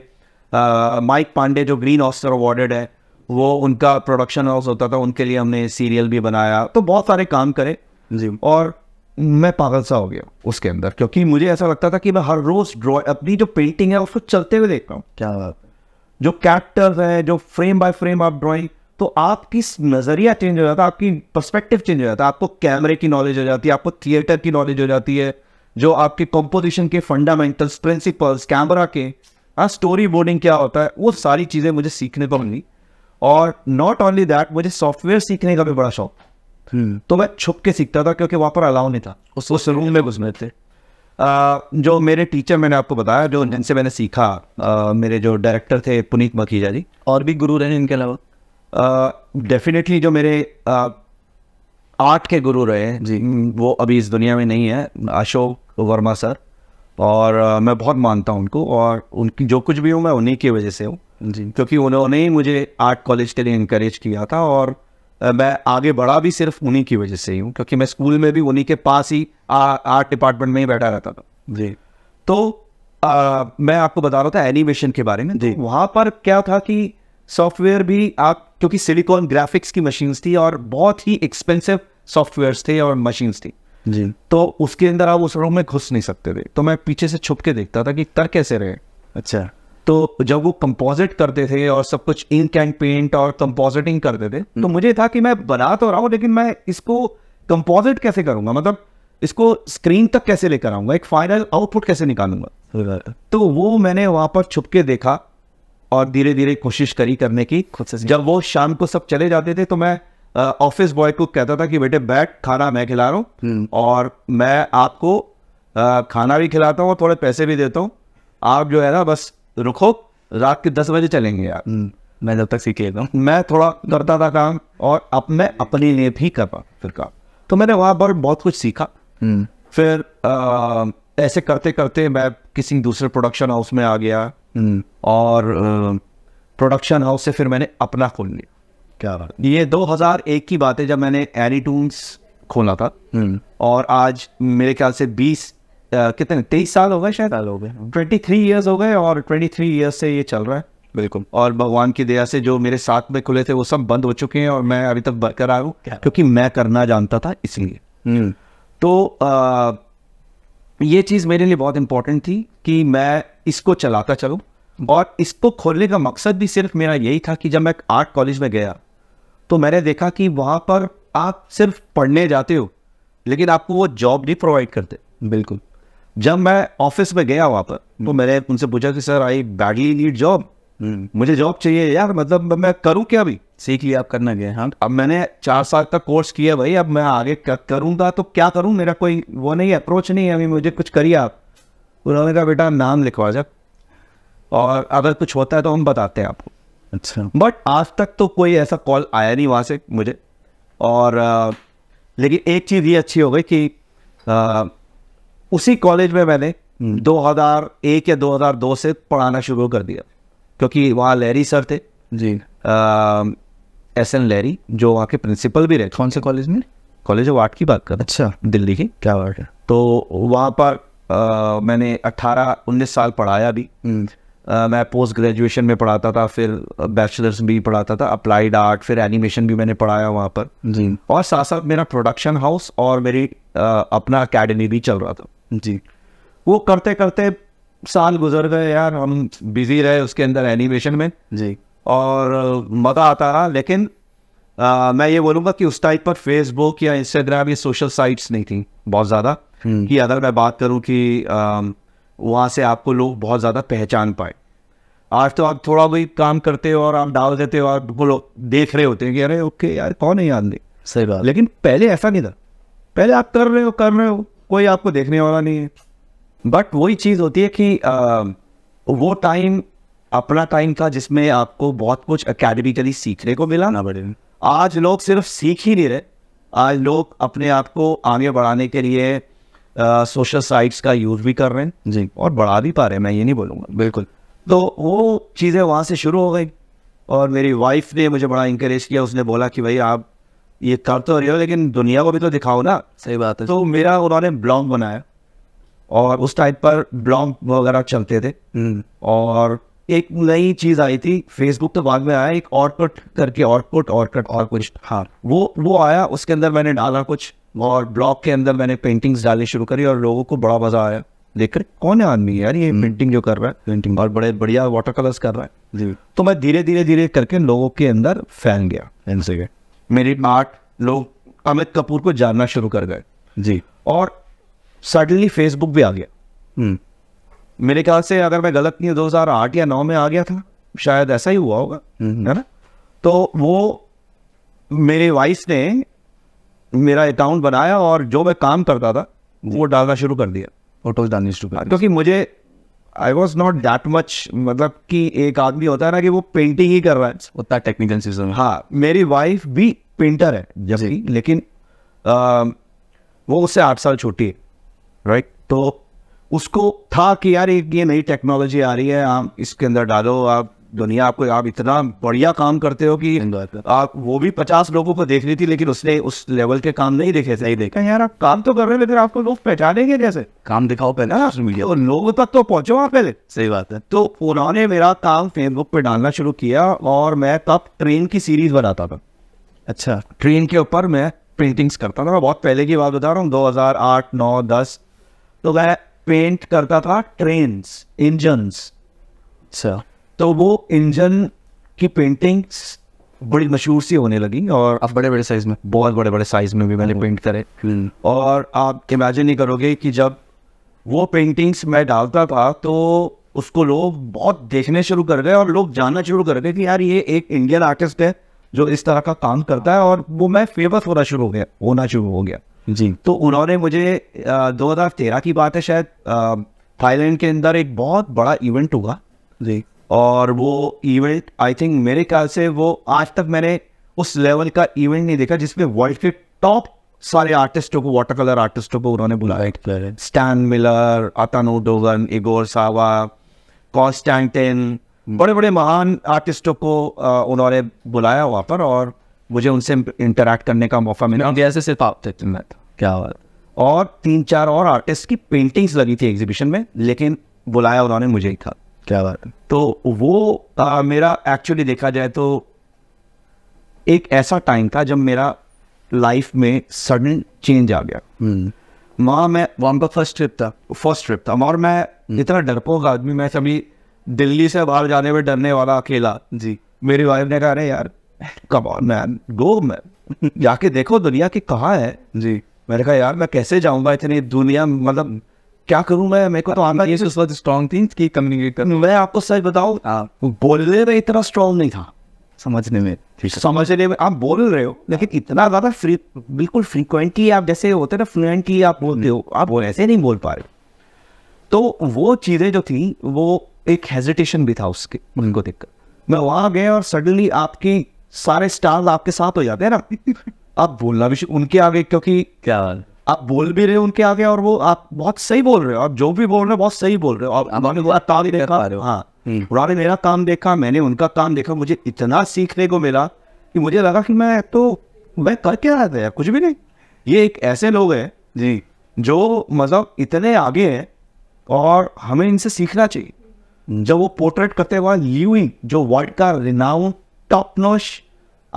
माइक पांडे जो ग्रीन ऑस्टर अवार्डेड है वो उनका प्रोडक्शन हाउस होता था उनके लिए हमने सीरियल भी बनाया तो बहुत सारे काम करे जी और मैं पागल सा हो गया उसके अंदर क्योंकि मुझे ऐसा लगता था कि मैं हर रोज ड्रॉ अपनी जो पेंटिंग है उसको चलते हुए देखता हूँ क्या बात जो कैरेक्टर है जो फ्रेम बाय फ्रेम आप ड्रॉइंग तो आपकी नज़रिया चेंज हो जाता है आपकी पर्सपेक्टिव चेंज हो जाता है आपको कैमरे की नॉलेज हो जाती है आपको थिएटर की नॉलेज हो जाती है जो आपके कंपोजिशन के फंडामेंटल्स प्रिंसिपल्स कैमरा के हाँ स्टोरी बोर्डिंग क्या होता है वो सारी चीज़ें मुझे सीखने को मिली और नॉट ओनली दैट मुझे सॉफ्टवेयर सीखने का भी बड़ा शौक हम्म। तो मैं छुप के सीखता था क्योंकि वहाँ पर अलाउ नहीं था उस उस रूम में घुस थे आ, जो मेरे टीचर मैंने आपको बताया जो जिनसे मैंने सीखा आ, मेरे जो डायरेक्टर थे पुनीत मखीजा जी और भी गुरु रहे इनके अलावा डेफिनेटली जो मेरे आर्ट के गुरु रहे जी वो अभी इस दुनिया में नहीं है अशोक वर्मा सर और आ, मैं बहुत मानता हूँ उनको और उनकी जो कुछ भी हूँ मैं उन्हीं की वजह से हूँ जी क्योंकि उन्होंने ही मुझे आर्ट कॉलेज के लिए इंक्रेज किया था और मैं आगे बढ़ा भी सिर्फ उन्हीं की वजह से ही हूँ क्योंकि मैं स्कूल में भी उन्हीं के पास ही आर्ट डिपार्टमेंट में ही बैठा रहता था जी तो आ, मैं आपको बता रहा था एनिमेशन के बारे में तो जी तो वहाँ पर क्या था कि सॉफ्टवेयर भी आप क्योंकि सिलिकॉन ग्राफिक्स की मशीन्स थी और बहुत ही एक्सपेंसिव सॉफ्टवेयर्स थे और मशीन्स थी जी तो उसके अंदर आप उस रूम में घुस नहीं सकते थे तो मैं पीछे से छुप के देखता था कि तर कैसे रहे अच्छा तो जब वो कंपोजिट करते थे और सब कुछ इंक एंड पेंट और कंपोजिटिंग करते थे तो हम्म। मुझे था कि मैं बना तो रहा हूँ लेकिन मैं इसको कंपोजिट कैसे करूंगा मतलब इसको स्क्रीन तक कैसे लेकर आऊंगा एक फाइनल आउटपुट कैसे निकालूंगा तो वो मैंने वहां पर छुप के देखा और धीरे धीरे कोशिश करी करने की खुद से जब वो शाम को सब चले जाते थे तो मैं ऑफिस बॉय को कहता था कि बेटे बैठ खाना मैं खिला रहा हूँ हम्म। और मैं आपको आ, खाना भी खिलाता हूँ और थोड़े पैसे भी देता हूँ आप जो है ना बस रुको रात के दस बजे चलेंगे यार हम्म, मैं जब तक सीखे एकदम मैं थोड़ा करता था काम और अब मैं अपने लिए भी कर पा फिर काम तो मैंने वहाँ पर बहुत कुछ सीखा हम्म। फिर आ, ऐसे करते करते मैं किसी दूसरे प्रोडक्शन हाउस में आ गया हम्म। और प्रोडक्शन हाउस से फिर मैंने अपना खोल लिया क्या बात ये 2001 की बात है जब मैंने एनी टून्स खोला था और आज मेरे ख्याल से 20 कितने तेईस साल हो गए शायद साल हो गए हाँ। ट्वेंटी थ्री ईयर्स हो गए और ट्वेंटी थ्री ईयर्स से ये चल रहा है बिल्कुल और भगवान की दया से जो मेरे साथ में खुले थे वो सब बंद हो चुके हैं और मैं अभी तक आया हूँ क्योंकि मैं करना जानता था इसलिए हम्म। तो आ, ये चीज़ मेरे लिए बहुत इंपॉर्टेंट थी कि मैं इसको चलाता चलूँ और इसको खोलने का मकसद भी सिर्फ मेरा यही था कि जब मैं आर्ट कॉलेज में गया तो मैंने देखा कि वहाँ पर आप सिर्फ पढ़ने जाते हो लेकिन आपको वो जॉब नहीं प्रोवाइड करते बिल्कुल जब मैं ऑफिस में गया वहां पर तो मैंने उनसे पूछा कि sir I badly need job मुझे जॉब चाहिए यार मतलब मैं करूँ क्या अभी सीख लिया आप करना गया हाँ अब मैंने चार साल का कोर्स किया भाई अब मैं आगे करूँगा तो क्या करूँ मेरा कोई वो नहीं अप्रोच नहीं है अभी मुझे कुछ करिए आप उन्होंने कहा बेटा नाम लिखवा जा और अगर कुछ होता है तो हम बताते हैं आपको अच्छा बट आज तक तो कोई ऐसा कॉल आया नहीं वहाँ से मुझे और लेकिन एक चीज़ ये अच्छी हो गई कि उसी कॉलेज में मैंने 2001 या 2002 से पढ़ाना शुरू कर दिया क्योंकि वहाँ लहरी सर थे जी एस एन लहरी जो वहाँ के प्रिंसिपल भी रहे कौन से कॉलेज में कॉलेज ऑफ आर्ट की बात कर अच्छा दिल्ली की क्या बात है तो वहाँ पर आ, मैंने 18 19 साल पढ़ाया भी हम्म। मैं पोस्ट ग्रेजुएशन में पढ़ाता था फिर बैचलर्स भी पढ़ाता था अप्लाइड आर्ट फिर एनिमेशन भी मैंने पढ़ाया वहाँ पर जी और साथ साथ मेरा प्रोडक्शन हाउस और मेरी अपना अकेडमी भी चल रहा था जी वो करते करते साल गुजर गए यार हम बिजी रहे उसके अंदर एनिमेशन में जी और मज़ा आता रहा लेकिन आ, मैं ये बोलूँगा कि उस टाइप पर फेसबुक या इंस्टाग्राम ये सोशल साइट्स नहीं थी बहुत ज़्यादा हम्म। कि अगर मैं बात करूँ कि वहाँ से आपको लोग बहुत ज़्यादा पहचान पाए आज तो आप थोड़ा भी काम करते हो और आप डाल देते हो और बोलो देख रहे होते हैं कि अरे ओके यार कौन है याद नहीं सही बात लेकिन पहले ऐसा नहीं था पहले आप कर रहे हो कर रहे हो कोई आपको देखने वाला नहीं है बट वही चीज़ होती है कि आ, वो टाइम अपना टाइम था जिसमें आपको बहुत कुछ अकेडमिकली सीखने को मिला ना बड़े आज लोग सिर्फ सीख ही नहीं रहे आज लोग अपने आप को आगे बढ़ाने के लिए सोशल साइट्स का यूज़ भी कर रहे हैं जी और बढ़ा भी पा रहे हैं मैं ये नहीं बोलूँगा बिल्कुल तो वो चीज़ें वहाँ से शुरू हो गई और मेरी वाइफ ने मुझे बड़ा इंकरेज किया उसने बोला कि भाई आप ये कर तो रहे हो लेकिन दुनिया को भी तो दिखाओ ना सही बात है तो मेरा उन्होंने ब्लॉग बनाया और उस टाइप पर ब्लॉग वगैरह चलते थे हम्म। और एक नई चीज़ आई थी फेसबुक तो बाद में आया एक आउटपुट करके और कट और कुछ हाँ वो वो आया उसके अंदर मैंने डाला कुछ और ब्लॉग के अंदर मैंने पेंटिंग्स डालनी शुरू करी और लोगों को बड़ा मज़ा आया लेकर कौन है आदमी यार ये पेंटिंग हम्म। जो कर रहा है पेंटिंग और बड़े बढ़िया वाटर कलर्स कर रहा है जी तो मैं धीरे धीरे धीरे करके लोगों के अंदर फैल गया मेरी आर्ट लोग अमित कपूर को जानना शुरू कर गए जी और सडनली फेसबुक भी आ गया हम्म। मेरे ख्याल से अगर मैं गलत नहीं दो हजार आठ या नौ में आ गया था शायद ऐसा ही हुआ होगा हम्म। है ना तो वो मेरे वाइफ ने मेरा अकाउंट बनाया और जो मैं काम करता था वो डालना शुरू कर दिया हाँ, क्योंकि मुझे I was not that much मतलब कि एक आदमी होता है ना कि वो पेंटिंग ही कर रहा है उतना टेक्निकल सीजन हाँ मेरी वाइफ भी पेंटर है जैसे लेकिन आ, वो उससे आठ साल छोटी है राइट right? तो उसको था कि यार एक ये नई टेक्नोलॉजी आ रही है आप इसके अंदर डालो आप दुनिया आपको आप इतना बढ़िया काम करते हो कि आप वो भी पचास लोगों को देख रही थी लेकिन उसने उस लेवल के काम नहीं देखे सही देखे यार आप काम तो कर रहे हैं लेकिन आपको लोग पहचानेंगे जैसे काम दिखाओ पहले सोशल मीडिया और लोगों तक तो पहुंचो आप पहले सही बात है तो उन्होंने मेरा काम फेसबुक पे डालना शुरू किया और मैं तब ट्रेन की सीरीज बनाता था अच्छा ट्रेन के ऊपर मैं पेंटिंग्स करता था मैं बहुत पहले की बात बता रहा हूँ दो हजार आठ नौ दस तो मैं पेंट करता था ट्रेन इंजन अच्छा तो वो इंजन की पेंटिंग्स बड़ी मशहूर सी होने लगी और अब बड़े बड़े साइज में बहुत बड़े बड़े साइज में भी मैंने पेंट करे हम्म। और आप इमेजिन नहीं करोगे कि जब वो पेंटिंग्स मैं डालता था तो उसको लोग बहुत देखने शुरू कर गए और लोग जानना शुरू कर गए कि यार ये एक इंडियन आर्टिस्ट है जो इस तरह का काम करता है और वो मैं फेमस होना शुरू हो गया होना शुरू हो गया जी तो उन्होंने मुझे दो हज़ार तेरह की बात है शायद थाईलैंड के अंदर एक बहुत बड़ा इवेंट हुआ जी और वो इवेंट आई थिंक मेरे ख्याल से वो आज तक मैंने उस लेवल का इवेंट नहीं देखा जिसमें वर्ल्ड के टॉप सारे आर्टिस्टों को वाटर कलर आर्टिस्टों को उन्होंने बुलाया Stan Miller Atanur Dogan Igor Sava Konstantin बड़े बड़े महान आर्टिस्टों को उन्होंने बुलाया वहाँ पर और मुझे उनसे इंटरेक्ट करने का मौका मिला इंडिया सिर्फ आप थे तो, क्या बात और तीन चार और आर्टिस्ट की पेंटिंग्स लगी थी एग्जीबिशन में लेकिन बुलाया उन्होंने मुझे ही था क्या बात तो वो आ, मेरा एक्चुअली देखा जाए तो एक ऐसा टाइम था जब मेरा लाइफ में सडन चेंज आ गया hmm. वहाँ मैं वहाँ का फर्स्ट ट्रिप था फर्स्ट ट्रिप था और मैं hmm. इतना डरपोक आदमी मैं सभी दिल्ली से बाहर जाने में डरने वाला अकेला जी मेरी वाइफ ने कहा यार come on man go man जाके देखो दुनिया की कहाँ है जी मैंने कहा यार मैं कैसे जाऊँगा इतनी दुनिया मतलब क्या करूं मैं मेरे को तो आना ये उस वक्त स्ट्रॉन्ग थी कि कम्युनिकेट कर मैं आपको सच बताऊं हाँ। बोलने में इतना स्ट्रॉन्ग नहीं था समझने में समझने में आप बोल रहे हो लेकिन इतना ज़्यादा फ्री बिल्कुल फ्रीक्वेंटली आप जैसे होते ना फ्लुएंटली आप बोलते हम्म। हो आप ऐसे नहीं बोल पा रहे तो वो चीज़ें जो थी वो एक हेजिटेशन भी था उसके उनको देखकर मैं वहाँ गए और सडनली आपके सारे स्टार्स आपके साथ हो जाते हैं ना आप बोलना भी उनके आगे क्योंकि क्या आप बोल भी रहे हो उनके आगे और वो आप बहुत सही बोल रहे हो आप जो भी बोल रहे हो बहुत सही बोल रहे हो उन्होंने मेरा काम देखा हाँ हम्म। उन्होंने मेरा काम देखा मैंने उनका काम देखा मुझे इतना सीखने को मिला कि मुझे लगा कि मैं तो मैं कर क्या रहा था कुछ भी नहीं ये एक ऐसे लोग हैं जी जो मतलब इतने आगे हैं और हमें इनसे सीखना चाहिए जब वो पोर्ट्रेट करते हुए लिविंग जो वर्ल्ड का रिनाउन टॉप नोश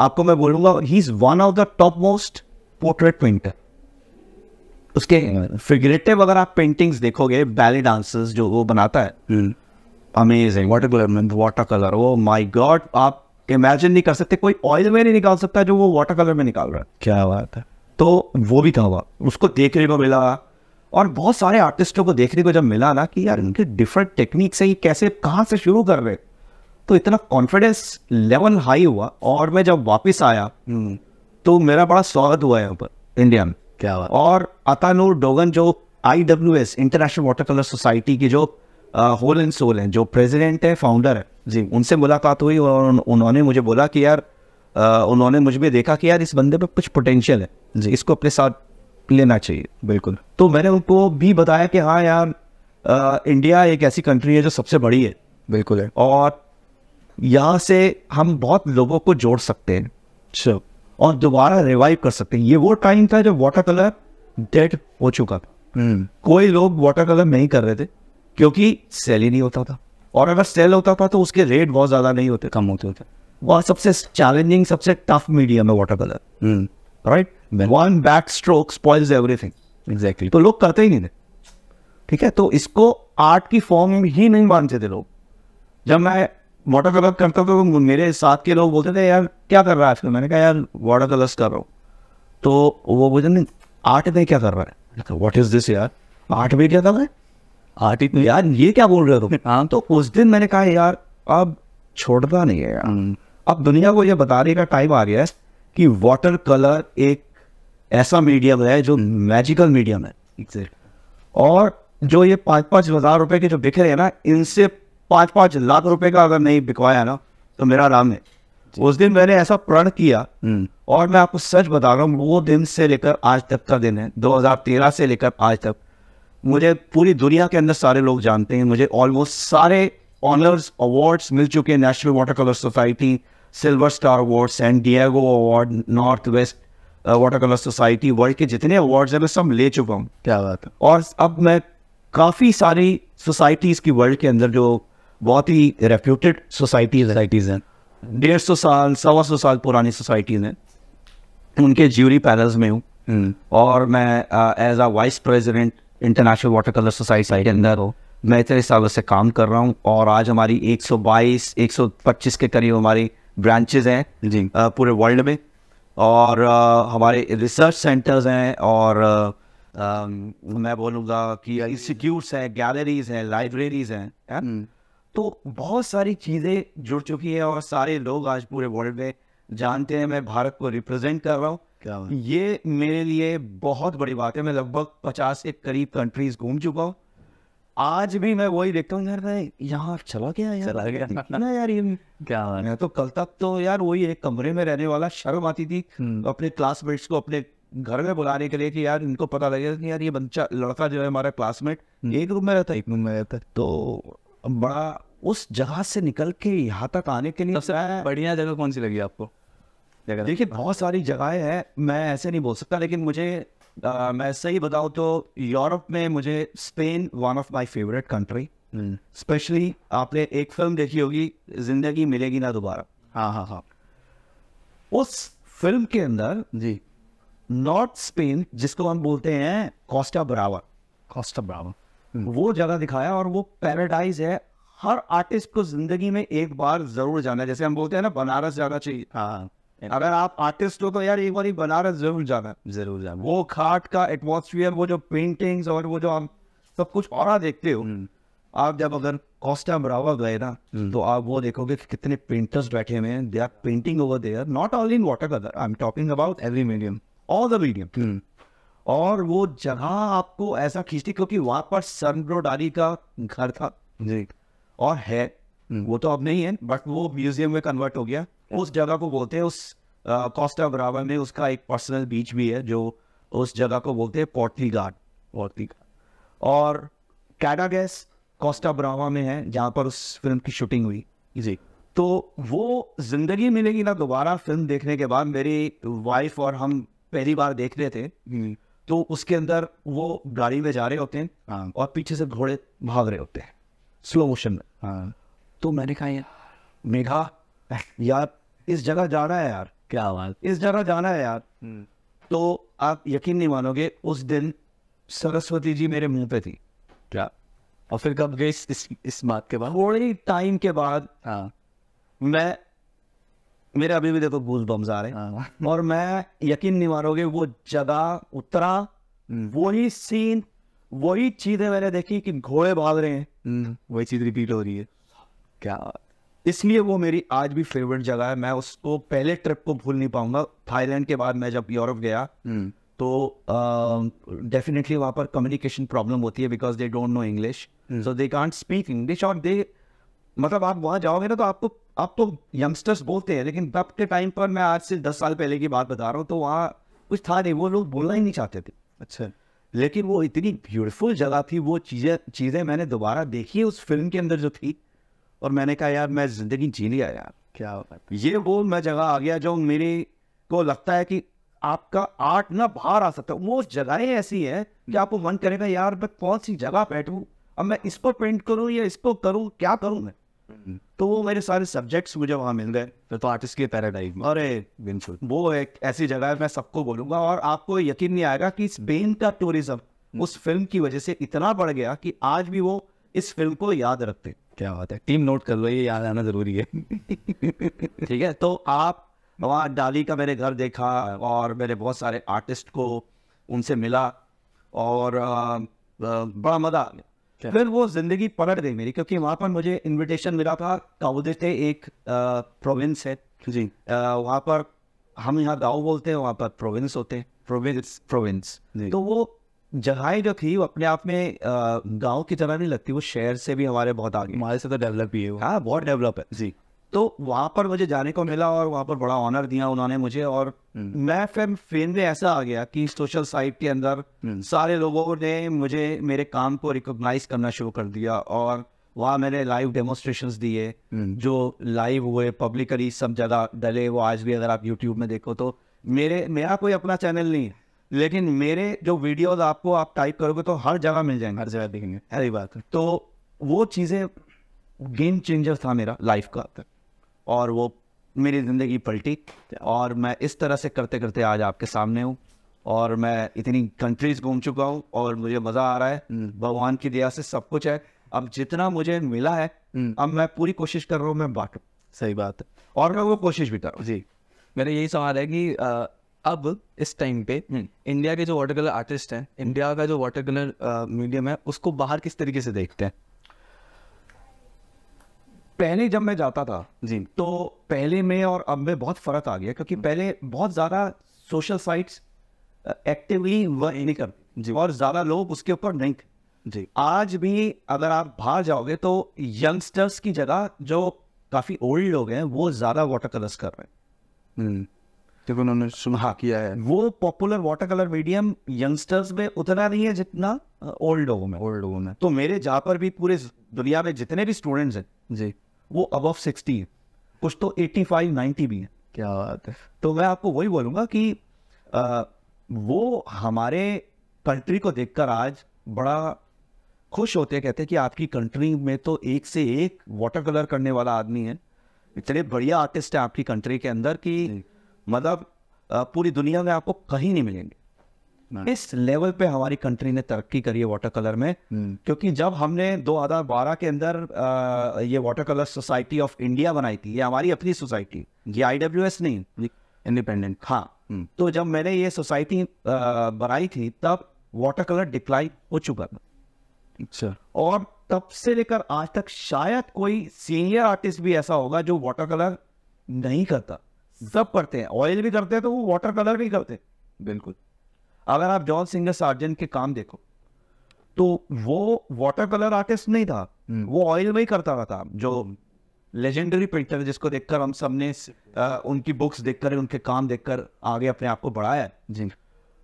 आपको मैं बोलूँगा he is one of the top most portrait painter उसके फिगरेटिव अगर आप पेंटिंग्स देखोगे बैले डांसर्स जो वो बनाता है amazing watercolour watercolour वो माई गॉड आप इमेजिन नहीं कर सकते कोई ऑयल में नहीं निकाल सकता जो वो वाटर कलर में निकाल रहा है क्या बात है तो वो भी था हुआ उसको देखने को मिला और बहुत सारे आर्टिस्टों को देखने को जब मिला ना कि यार हम्म। इनके डिफरेंट टेक्निक से ये कैसे कहाँ से शुरू कर रहे तो इतना कॉन्फिडेंस लेवल हाई हुआ और मैं जब वापस आया हम्म। तो मेरा बड़ा स्वागत हुआ यहाँ पर इंडिया में क्या हुआ और अतानूर डोगन जो I W S International Watercolour Society की जो होल एंड सोल हैं जो प्रेसिडेंट है फाउंडर है जी उनसे मुलाकात हुई और उन्होंने मुझे बोला कि यार उन्होंने मुझ में देखा कि यार इस बंदे पर कुछ पोटेंशियल है जी इसको अपने साथ लेना चाहिए बिल्कुल तो मैंने उनको भी बताया कि हाँ यार आ, इंडिया एक ऐसी कंट्री है जो सबसे बड़ी है बिल्कुल है और यहाँ से हम बहुत लोगों को जोड़ सकते हैं और दोबारा रिवाइव कर सकते हैं ये वो टाइम था जब वाटर कलर डेड हो चुका था हम्म। कोई लोग वाटर कलर नहीं कर रहे थे क्योंकि सेल ही नहीं होता था और अगर सेल होता था तो उसके रेट बहुत ज़्यादा नहीं होते कम होते होते वह सबसे चैलेंजिंग सबसे टफ मीडियम है watercolour right one back stroke spoils everything exactly तो लोग करते ही नहीं थे ठीक है तो इसको आर्ट की फॉर्म ही नहीं मानते थे लोग जब मैं वाटर कलर करता था तो मेरे साथ के लोग बोलते थे यार क्या कर रहा है आजकल मैंने कहा यार वाटर कलर्स कर रहा हूँ तो वो बोलते नहीं आर्ट में क्या कर रहा है वॉट इज़ दिस यार आर्ट में क्या कर रहा है आर्ट इतनी यार ये क्या बोल रहे हो हाँ तो उस दिन मैंने कहा यार अब छोड़ता नहीं है हम्म। अब दुनिया को यह बताने का टाइम आ गया है कि वाटर कलर एक ऐसा मीडियम है जो मैजिकल मीडियम है और जो ये पाँच पाँच हज़ार रुपए के जो बिखरे हैं ना इनसे पाँच पाँच लाख रुपए का अगर नहीं बिकवाया ना तो मेरा नाम है उस दिन मैंने ऐसा प्रण किया हम्म। और मैं आपको सच बता रहा हूँ वो दिन से लेकर आज तक का दिन है 2013 से लेकर आज तक मुझे पूरी दुनिया के अंदर सारे लोग जानते हैं मुझे ऑलमोस्ट सारे ऑनर्स अवार्ड्स मिल चुके हैं National Watercolour Society Silver Star Award San Diego Award North West Watercolour Society World के जितने अवार्ड्स हैं मैं सब ले चुका हूँ क्या बात है और अब मैं काफ़ी सारी सोसाइटीज़ की वर्ल्ड के अंदर जो बहुत ही रेप्यूटेड सोसाइटीज सोसाइटीज़ हैं डेढ़ सौ साल सवा सौ साल पुरानी सोसाइटीज़ हैं उनके ज्यूरी पैलेस में हूँ हम्म। और मैं as a vice president International Watercolour Society के अंदर हूँ मैं इतने सालों से काम कर रहा हूँ और आज हमारी 122 125 के करीब हमारी ब्रांचेज हैं जी पूरे वर्ल्ड में और हमारे रिसर्च सेंटर्स हैं और मैं बोलूँगा कि इंस्टीट्यूट्स हैं गैलरीज हैं लाइब्रेरीज हैं तो बहुत सारी चीज़ें जुड़ चुकी है और सारे लोग आज पूरे वर्ल्ड में जानते हैं मैं भारत को रिप्रेजेंट कर रहा हूँ ये मेरे लिए बहुत बड़ी बात है मैं लगभग पचास के करीब कंट्रीज घूम चुका हूँ आज भी मैं वही देखता हूँ यार यहाँ चला गया यार चला गया ना यार ये क्या है तो कल तक तो यार वही एक कमरे में रहने वाला शर्म आती थी हम्म। अपने क्लासमेट्स को अपने घर में बुलाने के लिए कि यार इनको पता लगेगा कि यार ये बच्चा लड़का जो है हमारा क्लासमेट हम्म। एक रूम में रहता है एक रूम में रहता है तो बड़ा उस जगह से निकल के यहाँ तक आने के लिए सबसे बढ़िया जगह कौन सी लगी आपको देखिए बहुत सारी जगहें हैं मैं ऐसे नहीं बोल सकता लेकिन मुझे आ, मैं सही बताऊँ तो यूरोप में मुझे Spain one of my favourite country specially आपने एक फिल्म देखी होगी जिंदगी मिलेगी ना दोबारा हाँ हाँ हाँ उस फिल्म के अंदर जी नॉर्थ स्पेन जिसको हम बोलते हैं कॉस्टा ब्रावा कोस्टा ब्रावा हम्म। वो जगह दिखाया और वो पैराडाइज है हर आर्टिस्ट को जिंदगी में एक बार जरूर जाना है जैसे हम बोलते हैं ना बनारस जाना चाहिए हाँ अगर आप आर्टिस्ट हो तो यार एक बार बनारस जरूर जाना जरूर जाना वो खाट का एटमोसफियर वो जो पेंटिंग्स और वो जो आप सब कुछ और देखते हो हम्म। आप जब अगर कॉस्टा बरावा गए ना हम्म। तो आप वो देखोगे कि कितने पेंटर्स बैठे हुए हैं they are painting over there not all in watercolour I am talking about every medium all the medium और वो जगह आपको ऐसा खींचती क्योंकि वहां पर सन ब्रोडारी का घर था जी और है वो तो अब नहीं है बट वो म्यूजियम में कन्वर्ट हो गया हाँ। उस जगह को बोलते हैं उस कॉस्टा ब्रावा में उसका एक पर्सनल बीच भी है जो उस जगह को बोलते हैं पोर्टली गार्ड पोर्टली और कैडागैस कॉस्टा ब्रावा में है जहाँ पर उस फिल्म की शूटिंग हुई जी तो वो जिंदगी मिलेगी ना दोबारा फिल्म देखने के बाद मेरी वाइफ और हम पहली बार देख रहे थे हम्म। तो उसके अंदर वो गाड़ी में जा रहे होते हैं हाँ. और पीछे से घोड़े भाग रहे होते हैं स्लो मोशन में हाँ. तो मैंने कहा यार मेघा यार इस जगह जाना है यार क्या बात इस जगह जाना है यार हम्म। तो आप यकीन नहीं मानोगे उस दिन सरस्वती जी मेरे मुंह पे थी क्या और फिर कब गई इस इस बात के बाद थोड़ी टाइम के बाद हाँ मैं मेरे अभी भी देखो गूज बम्स आ रहे हैं हाँ। और मैं यकीन नहीं मारोगे वो जगह उतरा हम्म। वही सीन वही चीजें मैंने देखी कि घोड़े भाग रहे हैं हम्म, वही चीज रिपीट हो रही है क्या इसलिए वो मेरी आज भी फेवरेट जगह है मैं उसको पहले ट्रिप को भूल नहीं पाऊंगा थाईलैंड के बाद मैं जब यूरोप गया हम्म। तो डेफिनेटली वहां पर कम्युनिकेशन प्रॉब्लम होती है because they don't know English so they can't speak English और दे मतलब आप वहां जाओगे ना तो आपको आप तो यंगस्टर्स बोलते हैं लेकिन तब के टाइम पर मैं आज से दस साल पहले की बात बता रहा हूँ तो वहाँ कुछ था नहीं वो लोग बोलना ही नहीं चाहते थे अच्छा लेकिन वो इतनी ब्यूटीफुल जगह थी वो चीज़ें चीज़ें मैंने दोबारा देखी उस फिल्म के अंदर जो थी और मैंने कहा यार मैं ज़िंदगी जी लिया यार क्या ये वो मैं जगह आ गया जो मेरे को लगता है कि आपका आर्ट ना बाहर आ सकता वो जगहें ऐसी हैं कि आपको मन करेगा यार मैं कौन सी जगह बैठूँ अब मैं इस पर पेंट करूँ या इसको करूँ क्या करूँ मैं तो वो मेरे सारे सब्जेक्ट्स मुझे वहाँ मिल गए तो आर्टिस्ट के पैराडाइज अरे बिल्कुल वो एक ऐसी जगह है मैं सबको बोलूँगा और आपको यकीन नहीं आएगा कि स्पेन का टूरिज्म हम्म। उस फिल्म की वजह से इतना बढ़ गया कि आज भी वो इस फिल्म को याद रखते क्या बात है टीम नोट कर लो ये याद आना ज़रूरी है ठीक है तो आप वहाँ डाली का मैंने घर देखा और मैंने बहुत सारे आर्टिस्ट को उनसे मिला और आ, आ, बड़ा मज़ा आ गया फिर वो जिंदगी पलट गई मेरी क्योंकि वहां पर मुझे इनविटेशन मिला था काउदे एक प्रोविंस है जी वहाँ पर हम यहाँ गाँव बोलते हैं वहाँ पर प्रोविंस होते हैं प्रोविंस प्रोविंस तो वो जगह जो थी वो अपने आप में गांव की तरह नहीं लगती वो शहर से भी हमारे बहुत आगे हमारे से तो डेवलप ही है हाँ बहुत डेवलप है जी तो वहाँ पर मुझे जाने को मिला और वहाँ पर बड़ा ऑनर दिया उन्होंने मुझे और हम्म। मैं फिर फेन में ऐसा आ गया कि सोशल साइट के अंदर हम्म। सारे लोगों ने मुझे मेरे काम को रिकोगनाइज करना शुरू कर दिया और वहाँ मैंने लाइव डेमोस्ट्रेशन दिए हम्म। जो लाइव हुए पब्लिकली सब जगह डले वो आज भी अगर आप यूट्यूब में देखो तो मेरे मेरा कोई अपना चैनल नहीं है लेकिन मेरे जो वीडियोस आपको आप टाइप करोगे तो हर जगह मिल जाएंगे हर जगह देखेंगे अरे बात तो वो चीज़ें गेम चेंजर था मेरा लाइफ का और वो मेरी ज़िंदगी पलटी और मैं इस तरह से करते करते आज आपके सामने हूँ और मैं इतनी कंट्रीज घूम चुका हूँ और मुझे मज़ा आ रहा है हम्म। भगवान की दया से सब कुछ है अब जितना मुझे मिला है हम्म। अब मैं पूरी कोशिश कर रहा हूँ मैं बांटूँ सही बात है और मैं वो कोशिश भी कर रहा हूँ जी मेरा यही सवाल है कि अब इस टाइम पे इंडिया हम्म। के जो वाटर कलर आर्टिस्ट हैं इंडिया का जो वाटर कलर मीडियम है उसको बाहर किस तरीके से देखते हैं पहले जब मैं जाता था जी तो पहले में और अब में बहुत फर्क आ गया क्योंकि पहले बहुत ज्यादा सोशल साइट्स एक्टिवली वर्क नहीं करती जी और ज्यादा लोग उसके ऊपर नहीं जी आज भी अगर आप बाहर जाओगे तो यंगस्टर्स की जगह जो काफी ओल्ड लोग हैं वो ज्यादा वाटर कलर्स कर रहे हैं हम्म। उन्होंने सुना हाँ, किया है वो popular watercolour medium youngsters में उतना नहीं है जितना ओल्ड लोगों में ओल्ड लोगों में तो मेरे जहाँ पर भी पूरे दुनिया में जितने भी स्टूडेंट्स हैं जी वो अब सिक्सटी है कुछ तो एट्टी फाइव नाइन्टी भी है क्या बात है तो मैं आपको वही बोलूँगा कि आ, वो हमारे कंट्री को देखकर आज बड़ा खुश होते हैं कहते हैं कि आपकी कंट्री में तो एक से एक वाटर कलर करने वाला आदमी है इतने बढ़िया आर्टिस्ट है आपकी कंट्री के अंदर कि मतलब पूरी दुनिया में आपको कहीं नहीं मिलेंगे इस लेवल पे हमारी कंट्री ने तरक्की करी है वाटर कलर में hmm. क्योंकि जब हमने 2012 के अंदर ये Watercolour Society of India बनाई थी ये हमारी अपनी सोसाइटी ये आई नहीं इंडिपेंडेंट हाँ hmm. तो जब मैंने ये सोसाइटी बनाई थी तब वाटर कलर डिक्लाइन हो चुका था अच्छा। और तब से लेकर आज तक शायद कोई सीनियर आर्टिस्ट भी ऐसा होगा जो वाटर कलर नहीं करता सब करते हैं ऑयल भी करते हैं तो वो वाटर कलर भी करते हैं बिल्कुल अगर आप जॉन सिंगर सार्जेंट के काम देखो तो वो वाटर कलर आर्टिस्ट नहीं था हम्म। वो ऑयल में ही करता रहा था जो लेजेंडरी हम्म। पेंटर जिसको देखकर हम सबने उनकी बुक्स देखकर उनके काम देखकर आगे अपने आप को बढ़ाया जी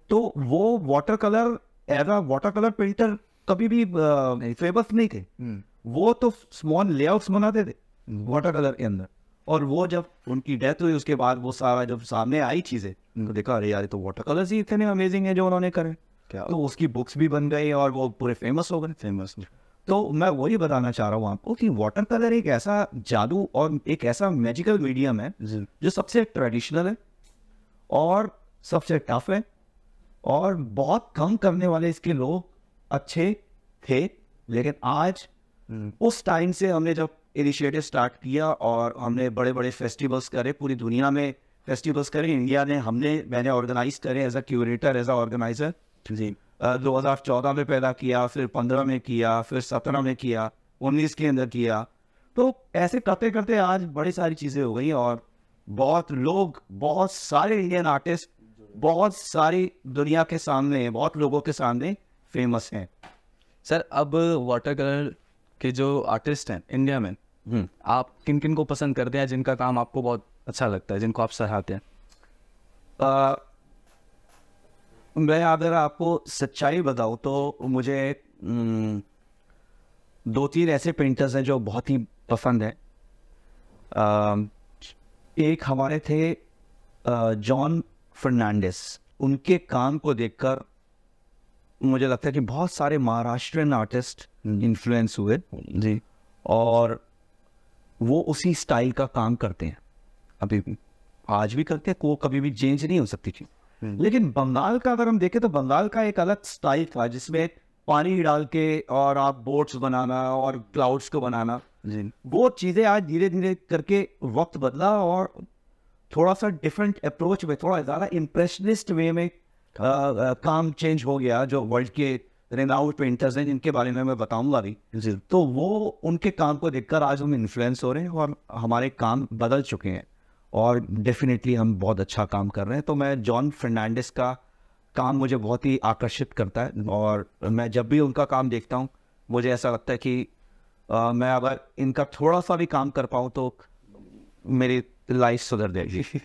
तो वो watercolour as a watercolour painter कभी भी फेमस नहीं थे हम्म। वो तो स्मॉल लेआउट्स बनाते थे वाटर कलर के अंदर और वो जब उनकी डेथ हुई उसके बाद वो सारा जब सामने आई चीज़ें उनको देखा अरे यार तो वाटर कलर्स ही इतने अमेजिंग है जो उन्होंने करे क्या तो उसकी बुक्स भी बन गई और वो पूरे फेमस हो गए फेमस तो मैं वही बताना चाह रहा हूँ आपको कि वाटर कलर एक ऐसा जादू और एक ऐसा मैजिकल मीडियम है जो सबसे ट्रेडिशनल है और सबसे टफ है और बहुत कम करने वाले इसके लोग अच्छे थे लेकिन आज हम्म। उस टाइम से हमने जब इनिशिएटिव स्टार्ट किया और हमने बड़े बड़े फेस्टिवल्स करे पूरी दुनिया में फेस्टिवल्स करे इंडिया ने हमने मैंने ऑर्गेनाइज करे as a curator as a organiser जी दो हज़ार चौदह में पैदा किया फिर पंद्रह में किया फिर सत्रह में किया उन्नीस के अंदर किया तो ऐसे करते करते आज बड़ी सारी चीज़ें हो गई और बहुत लोग बहुत सारे इंडियन आर्टिस्ट बहुत सारी दुनिया के सामने बहुत लोगों के सामने फेमस हैं सर अब वाटर कलर कि जो आर्टिस्ट हैं इंडिया में हम्म। आप किन किन को पसंद करते हैं जिनका काम आपको बहुत अच्छा लगता है जिनको आप सराहते हैं आ, मैं अगर आपको सच्चाई बताऊँ तो मुझे हम्म, दो तीन ऐसे पेंटर्स हैं जो बहुत ही पसंद हैं एक हमारे थे जॉन फर्नांडिस उनके काम को देखकर मुझे लगता है कि बहुत सारे महाराष्ट्रियन आर्टिस्ट हम्म। इन्फ्लुएंस हुए जी और वो उसी स्टाइल का काम करते हैं अभी भी आज भी करते हैं वो कभी भी चेंज नहीं हो सकती थी हम्म। लेकिन बंगाल का अगर हम देखें तो बंगाल का एक अलग स्टाइल था जिसमें पानी डाल के और आप बोट्स बनाना और क्लाउड्स को बनाना जी वो चीज़ें आज धीरे धीरे करके वक्त बदला और थोड़ा सा डिफरेंट अप्रोच में थोड़ा ज़्यादा इम्प्रेशनिस्ट वे में काम चेंज हो गया जो वर्ल्ड के रेनाउट पेंटर्स हैं जिनके बारे में मैं बताऊंगा भी तो वो उनके काम को देखकर आज हम इन्फ्लुएंस हो रहे हैं और हमारे काम बदल चुके हैं और डेफिनेटली हम बहुत अच्छा काम कर रहे हैं तो मैं जॉन फर्नांडिस का काम मुझे बहुत ही आकर्षित करता है और मैं जब भी उनका काम देखता हूँ मुझे ऐसा लगता है कि आ, मैं अगर इनका थोड़ा सा भी काम कर पाऊँ तो मेरी लाइफ सुधर देगी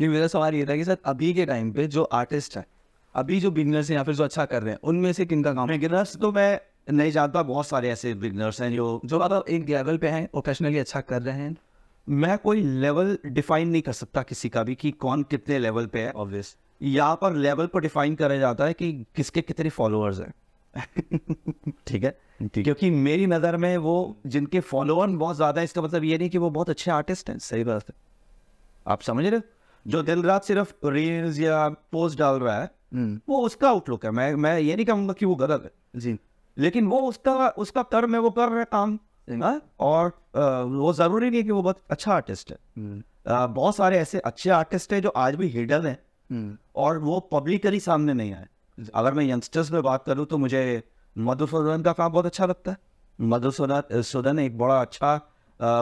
ये मेरा सवाल ये था कि सर अभी के टाइम पे जो आर्टिस्ट है अभी जो बिगनर्स हैं या फिर जो अच्छा कर रहे हैं उनमें से किन का काम है बिगनर्स तो मैं नहीं जानता बहुत सारे ऐसे बिगनर्स हैं जो जो अगर एक लेवल पे हैं प्रोफेशनली अच्छा कर रहे हैं मैं कोई लेवल डिफाइन नहीं कर सकता किसी का भी कि कौन कितने लेवल पे है ऑब्वियस यहाँ पर लेवल पर डिफाइन करा जाता है कि किसके कितने फॉलोअर्स हैं ठीक है क्योंकि मेरी नज़र में वो जिनके फॉलोअर बहुत ज़्यादा है इसका मतलब ये नहीं कि वो बहुत अच्छे आर्टिस्ट हैं सही बात है आप समझ रहे हो जो दिन रात सिर्फ रील्स या पोस्ट डाल रहा है हम्म। वो उसका आउटलुक है मैं मैं ये नहीं कहूंगा कि वो गलत है जी लेकिन वो उसका उसका कर्म है वो कर रहे काम हाँ? और आ, वो जरूरी नहीं है कि वो बहुत अच्छा आर्टिस्ट है हम्म। बहुत सारे ऐसे अच्छे आर्टिस्ट है जो आज भी हिडन है हम्म। और वो पब्लिकली सामने नहीं आए अगर मैं यंगस्टर्स में बात करूँ तो मुझे मधुसूदन का काम बहुत अच्छा लगता है मधुसूदन सूदन एक बड़ा अच्छा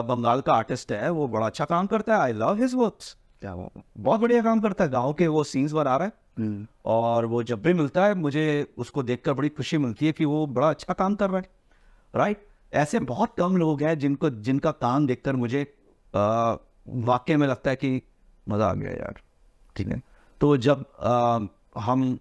बंगाल का आर्टिस्ट है वो बड़ा अच्छा काम करता है आई लव हिज वर्क्स क्या वो बहुत बढ़िया काम करता है गाँव के वो सीन्स पर आ रहा है हम्म। और वो जब भी मिलता है मुझे उसको देखकर बड़ी खुशी मिलती है कि वो बड़ा अच्छा काम कर रहा है राइट ऐसे बहुत कम लोग हैं जिनको जिनका काम देखकर मुझे वाक्य में लगता है कि मज़ा आ गया यार ठीक है तो जब आ, हम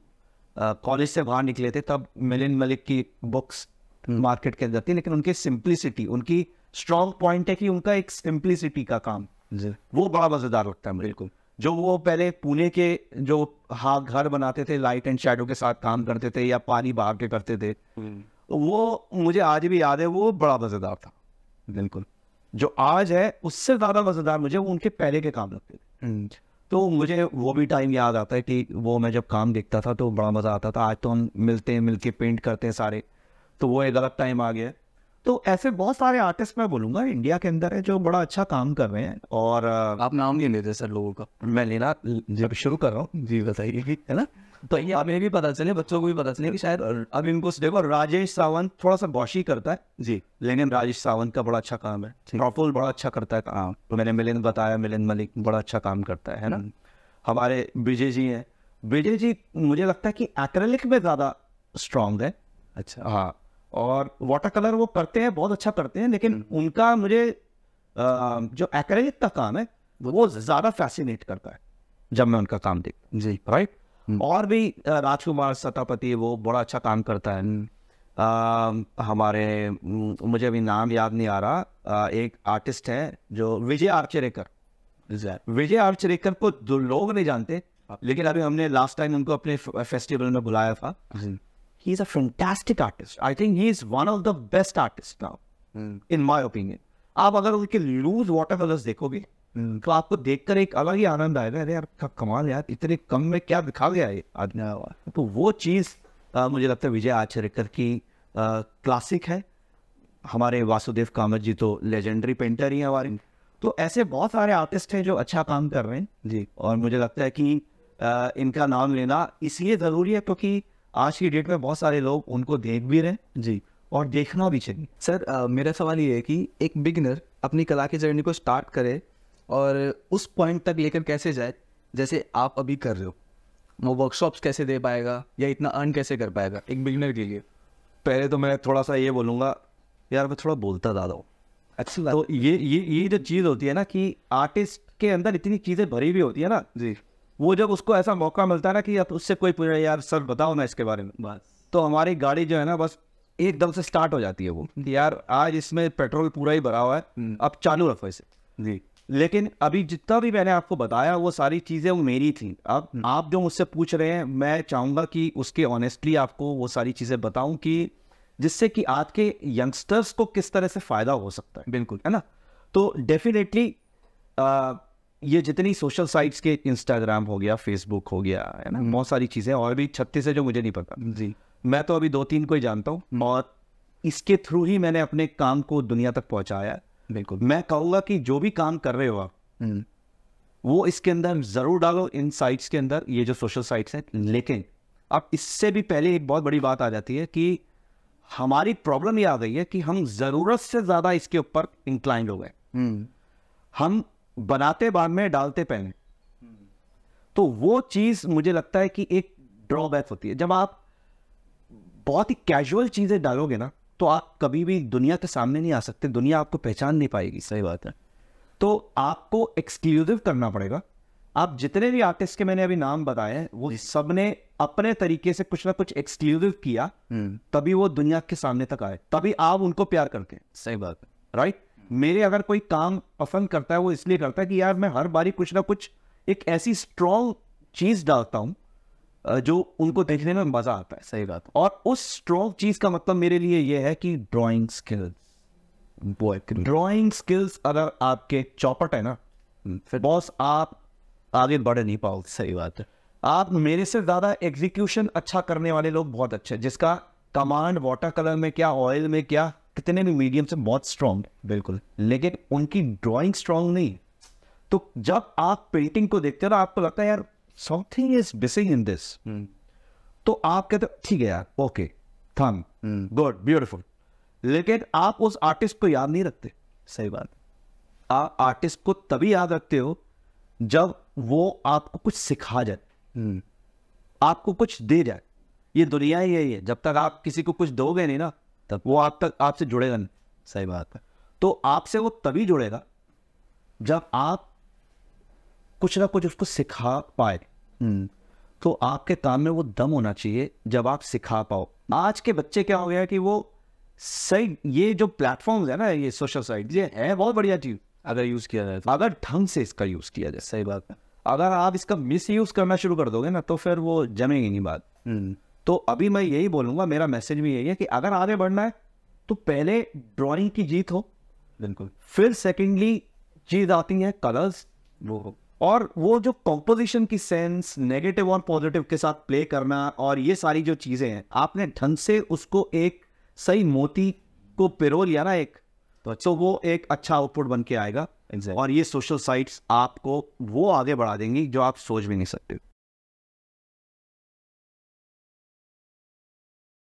कॉलेज से बाहर निकले थे तब मिलिन मलिक की बुक्स हम्म। मार्केट के अंदर थी लेकिन उनकी सिंप्लिसिटी उनकी स्ट्रॉन्ग पॉइंट है कि उनका एक सिंप्लिसिटी का काम वो बड़ा मजेदार लगता है बिल्कुल जो वो पहले पुणे के जो हाँ घर बनाते थे लाइट एंड शेडो के साथ काम करते थे या पानी बहा के करते थे हम्म। वो मुझे आज भी याद है वो बड़ा मजेदार था बिल्कुल जो आज है उससे ज्यादा मजेदार मुझे वो उनके पहले के काम लगते थे हम्म। तो मुझे वो भी टाइम याद आता है कि वो मैं जब काम देखता था तो बड़ा मजा आता था आज तो हम मिलते हैं मिलके पेंट करते हैं सारे तो वो एक अलग टाइम आ गया तो ऐसे बहुत सारे आर्टिस्ट मैं बोलूंगा इंडिया के अंदर है जो बड़ा अच्छा काम कर रहे हैं और आप नाम नहीं लेते सर लोगों का मैं लेना जब शुरू कर रहा हूँ जी बताइए है ना तो ये हमें भी पता चले बच्चों को भी पता चले कि शायद अब इनको देखो राजेश सावंत थोड़ा सा बौशी करता है जी लेकिन राजेश सावंत का बड़ा अच्छा काम है प्रफुल बड़ा अच्छा करता है काम तो मैंने मिलिंद बताया मिलिंद मलिक बड़ा अच्छा काम करता है ना हम्म। हमारे विजय जी हैं विजय जी मुझे लगता है कि एक्रेलिक में ज़्यादा स्ट्रांग है अच्छा हाँ और वाटर कलर वो करते हैं बहुत अच्छा करते हैं लेकिन हम्म। उनका मुझे जो एक्रेलिक का काम है वो ज़्यादा फैसिनेट करता है जब मैं उनका काम देखता जी राइट हम्म। और भी राजकुमार सतापति वो बड़ा अच्छा काम करता है आ, हमारे मुझे अभी नाम याद नहीं आ रहा आ, एक आर्टिस्ट है जो विजय आर्चरेकर विजय आर्चरेकर को दो लोग नहीं जानते हाँ। लेकिन अभी हमने लास्ट टाइम उनको अपने फेस्टिवल में बुलाया था he's a fantastic artist I think he is one of the best artist now in my opinion आप अगर उनके लूज वाटर कलर्स देखोगे hmm. तो आपको देखकर एक अलग ही आनंद आएगा अरे यार कमाल यार इतने कम में क्या दिखा गया ये आदमी तो वो चीज़ मुझे लगता है विजय आचरेकर की क्लासिक है हमारे वासुदेव कामत जी तो लेजेंडरी पेंटर ही हमारे तो ऐसे बहुत सारे आर्टिस्ट हैं जो अच्छा काम कर रहे हैं जी और मुझे लगता है कि आ, इनका नाम लेना इसलिए ज़रूरी है क्योंकि तो आज की डेट में बहुत सारे लोग उनको देख भी रहे हैं जी और देखना भी चाहिए सर आ, मेरा सवाल ये है कि एक बिगनर अपनी कला की जर्नी को स्टार्ट करे और उस पॉइंट तक लेकर कैसे जाए जैसे आप अभी कर रहे हो वो वर्कशॉप्स कैसे दे पाएगा या इतना अर्न कैसे कर पाएगा एक बिगनर के लिए पहले तो मैं थोड़ा सा ये बोलूँगा यार मैं थोड़ा बोलता दादा अच्छा तो ये ये ये जो चीज़ होती है ना कि आर्टिस्ट के अंदर इतनी चीज़ें भरी हुई होती है ना जी वो जब उसको ऐसा मौका मिलता है ना कि उससे कोई पूछा यार सर बताओ ना इसके बारे में बस तो हमारी गाड़ी जो है ना बस एकदम से स्टार्ट हो जाती है वो यार आज इसमें पेट्रोल पूरा ही भरा हुआ है हम्म। अब चालू रखो इसे जी लेकिन अभी जितना भी मैंने आपको बताया वो सारी चीज़ें वो मेरी थी अब हम्म। आप जो मुझसे पूछ रहे हैं मैं चाहूँगा कि उसके ऑनेस्टली आपको वो सारी चीज़ें बताऊँ कि जिससे कि आज के यंगस्टर्स को किस तरह से फ़ायदा हो सकता है बिल्कुल है ना तो डेफिनेटली ये जितनी सोशल साइट्स के इंस्टाग्राम हो गया फेसबुक हो गया है ना हम्म। बहुत सारी चीज़ें और भी छत्तीस है जो मुझे नहीं पता जी मैं तो अभी दो तीन को ही जानता हूँ हम्म। और इसके थ्रू ही मैंने अपने काम को दुनिया तक पहुँचाया बिल्कुल मैं कहूँगा कि जो भी काम कर रहे हो आप हम्म। वो इसके अंदर ज़रूर डालो इन साइट्स के अंदर ये जो सोशल साइट्स हैं लेकिन अब इससे भी पहले एक बहुत बड़ी बात आ जाती है कि हमारी प्रॉब्लम ये आ गई है कि हम ज़रूरत से ज़्यादा इसके ऊपर इंक्लाइंड हो गए हम बनाते बाद में डालते पहले तो वो चीज मुझे लगता है कि एक ड्रॉबैक होती है जब आप बहुत ही कैजुअल चीजें डालोगे ना तो आप कभी भी दुनिया के सामने नहीं आ सकते दुनिया आपको पहचान नहीं पाएगी सही बात है तो आपको एक्सक्लूसिव करना पड़ेगा आप जितने भी आर्टिस्ट के मैंने अभी नाम बताए हैं वो सब ने अपने तरीके से कुछ ना कुछ एक्सक्लूसिव किया हम्म। तभी वो दुनिया के सामने तक आए तभी आप उनको प्यार करते हैं सही बात है राइट मेरे अगर कोई काम पसंद करता है वो इसलिए करता है कि यार मैं हर बारी कुछ ना कुछ एक ऐसी स्ट्रॉन्ग चीज़ डालता हूँ जो उनको देखने में मज़ा आता है सही बात और उस स्ट्रॉन्ग चीज़ का मतलब मेरे लिए यह है कि ड्राइंग स्किल्स ड्राइंग स्किल्स अगर आपके चौपट है ना हम्म, फिर बॉस आप आगे बढ़ नहीं पाओ सही बात है आप मेरे से ज़्यादा एग्जीक्यूशन अच्छा करने वाले लोग बहुत अच्छे हैं जिसका कमांड वाटर कलर में क्या ऑयल में क्या कितने भी मीडियम से बहुत स्ट्रांग बिल्कुल लेकिन उनकी ड्राइंग स्ट्रांग नहीं तो जब आप पेंटिंग को देखते हो ना आपको लगता है यार something is missing in this तो आप कहते हो ठीक है यार ओके थम गुड ब्यूटिफुल लेकिन आप उस आर्टिस्ट को याद नहीं रखते सही बात आप आर्टिस्ट को तभी याद रखते हो जब वो आपको कुछ सिखा जाए hmm. आपको कुछ दे जाए ये दुनिया ही यही है जब तक आप किसी को कुछ दोगे नहीं ना तब वो आप तक आपसे जुड़ेगा नहीं सही बात है तो आपसे वो तभी जुड़ेगा जब आप कुछ ना कुछ उसको सिखा पाए हम्म। तो आपके काम में वो दम होना चाहिए जब आप सिखा पाओ आज के बच्चे क्या हो गया कि वो सही ये जो प्लेटफॉर्म है ना ये सोशल साइट ये है बहुत बढ़िया चीज अगर यूज किया जाए तो अगर ढंग से इसका यूज किया जाए सही बात है अगर आप इसका मिस यूज करना शुरू कर दोगे ना तो फिर वो जमेगी नहीं बात हम्म। तो अभी मैं यही बोलूंगा मेरा मैसेज भी यही है कि अगर आगे बढ़ना है तो पहले ड्राइंग की जीत हो बिल्कुल फिर सेकेंडली चीज आती है कलर्स वो और वो जो कॉम्पोजिशन की सेंस नेगेटिव और पॉजिटिव के साथ प्ले करना और ये सारी जो चीज़ें हैं आपने ढंग से उसको एक सही मोती को पिरो लिया ना एक तो अच्छा। तो वो एक अच्छा आउटपुट बन के आएगा exactly. और ये सोशल साइट्स आपको वो आगे बढ़ा देंगी जो आप सोच भी नहीं सकते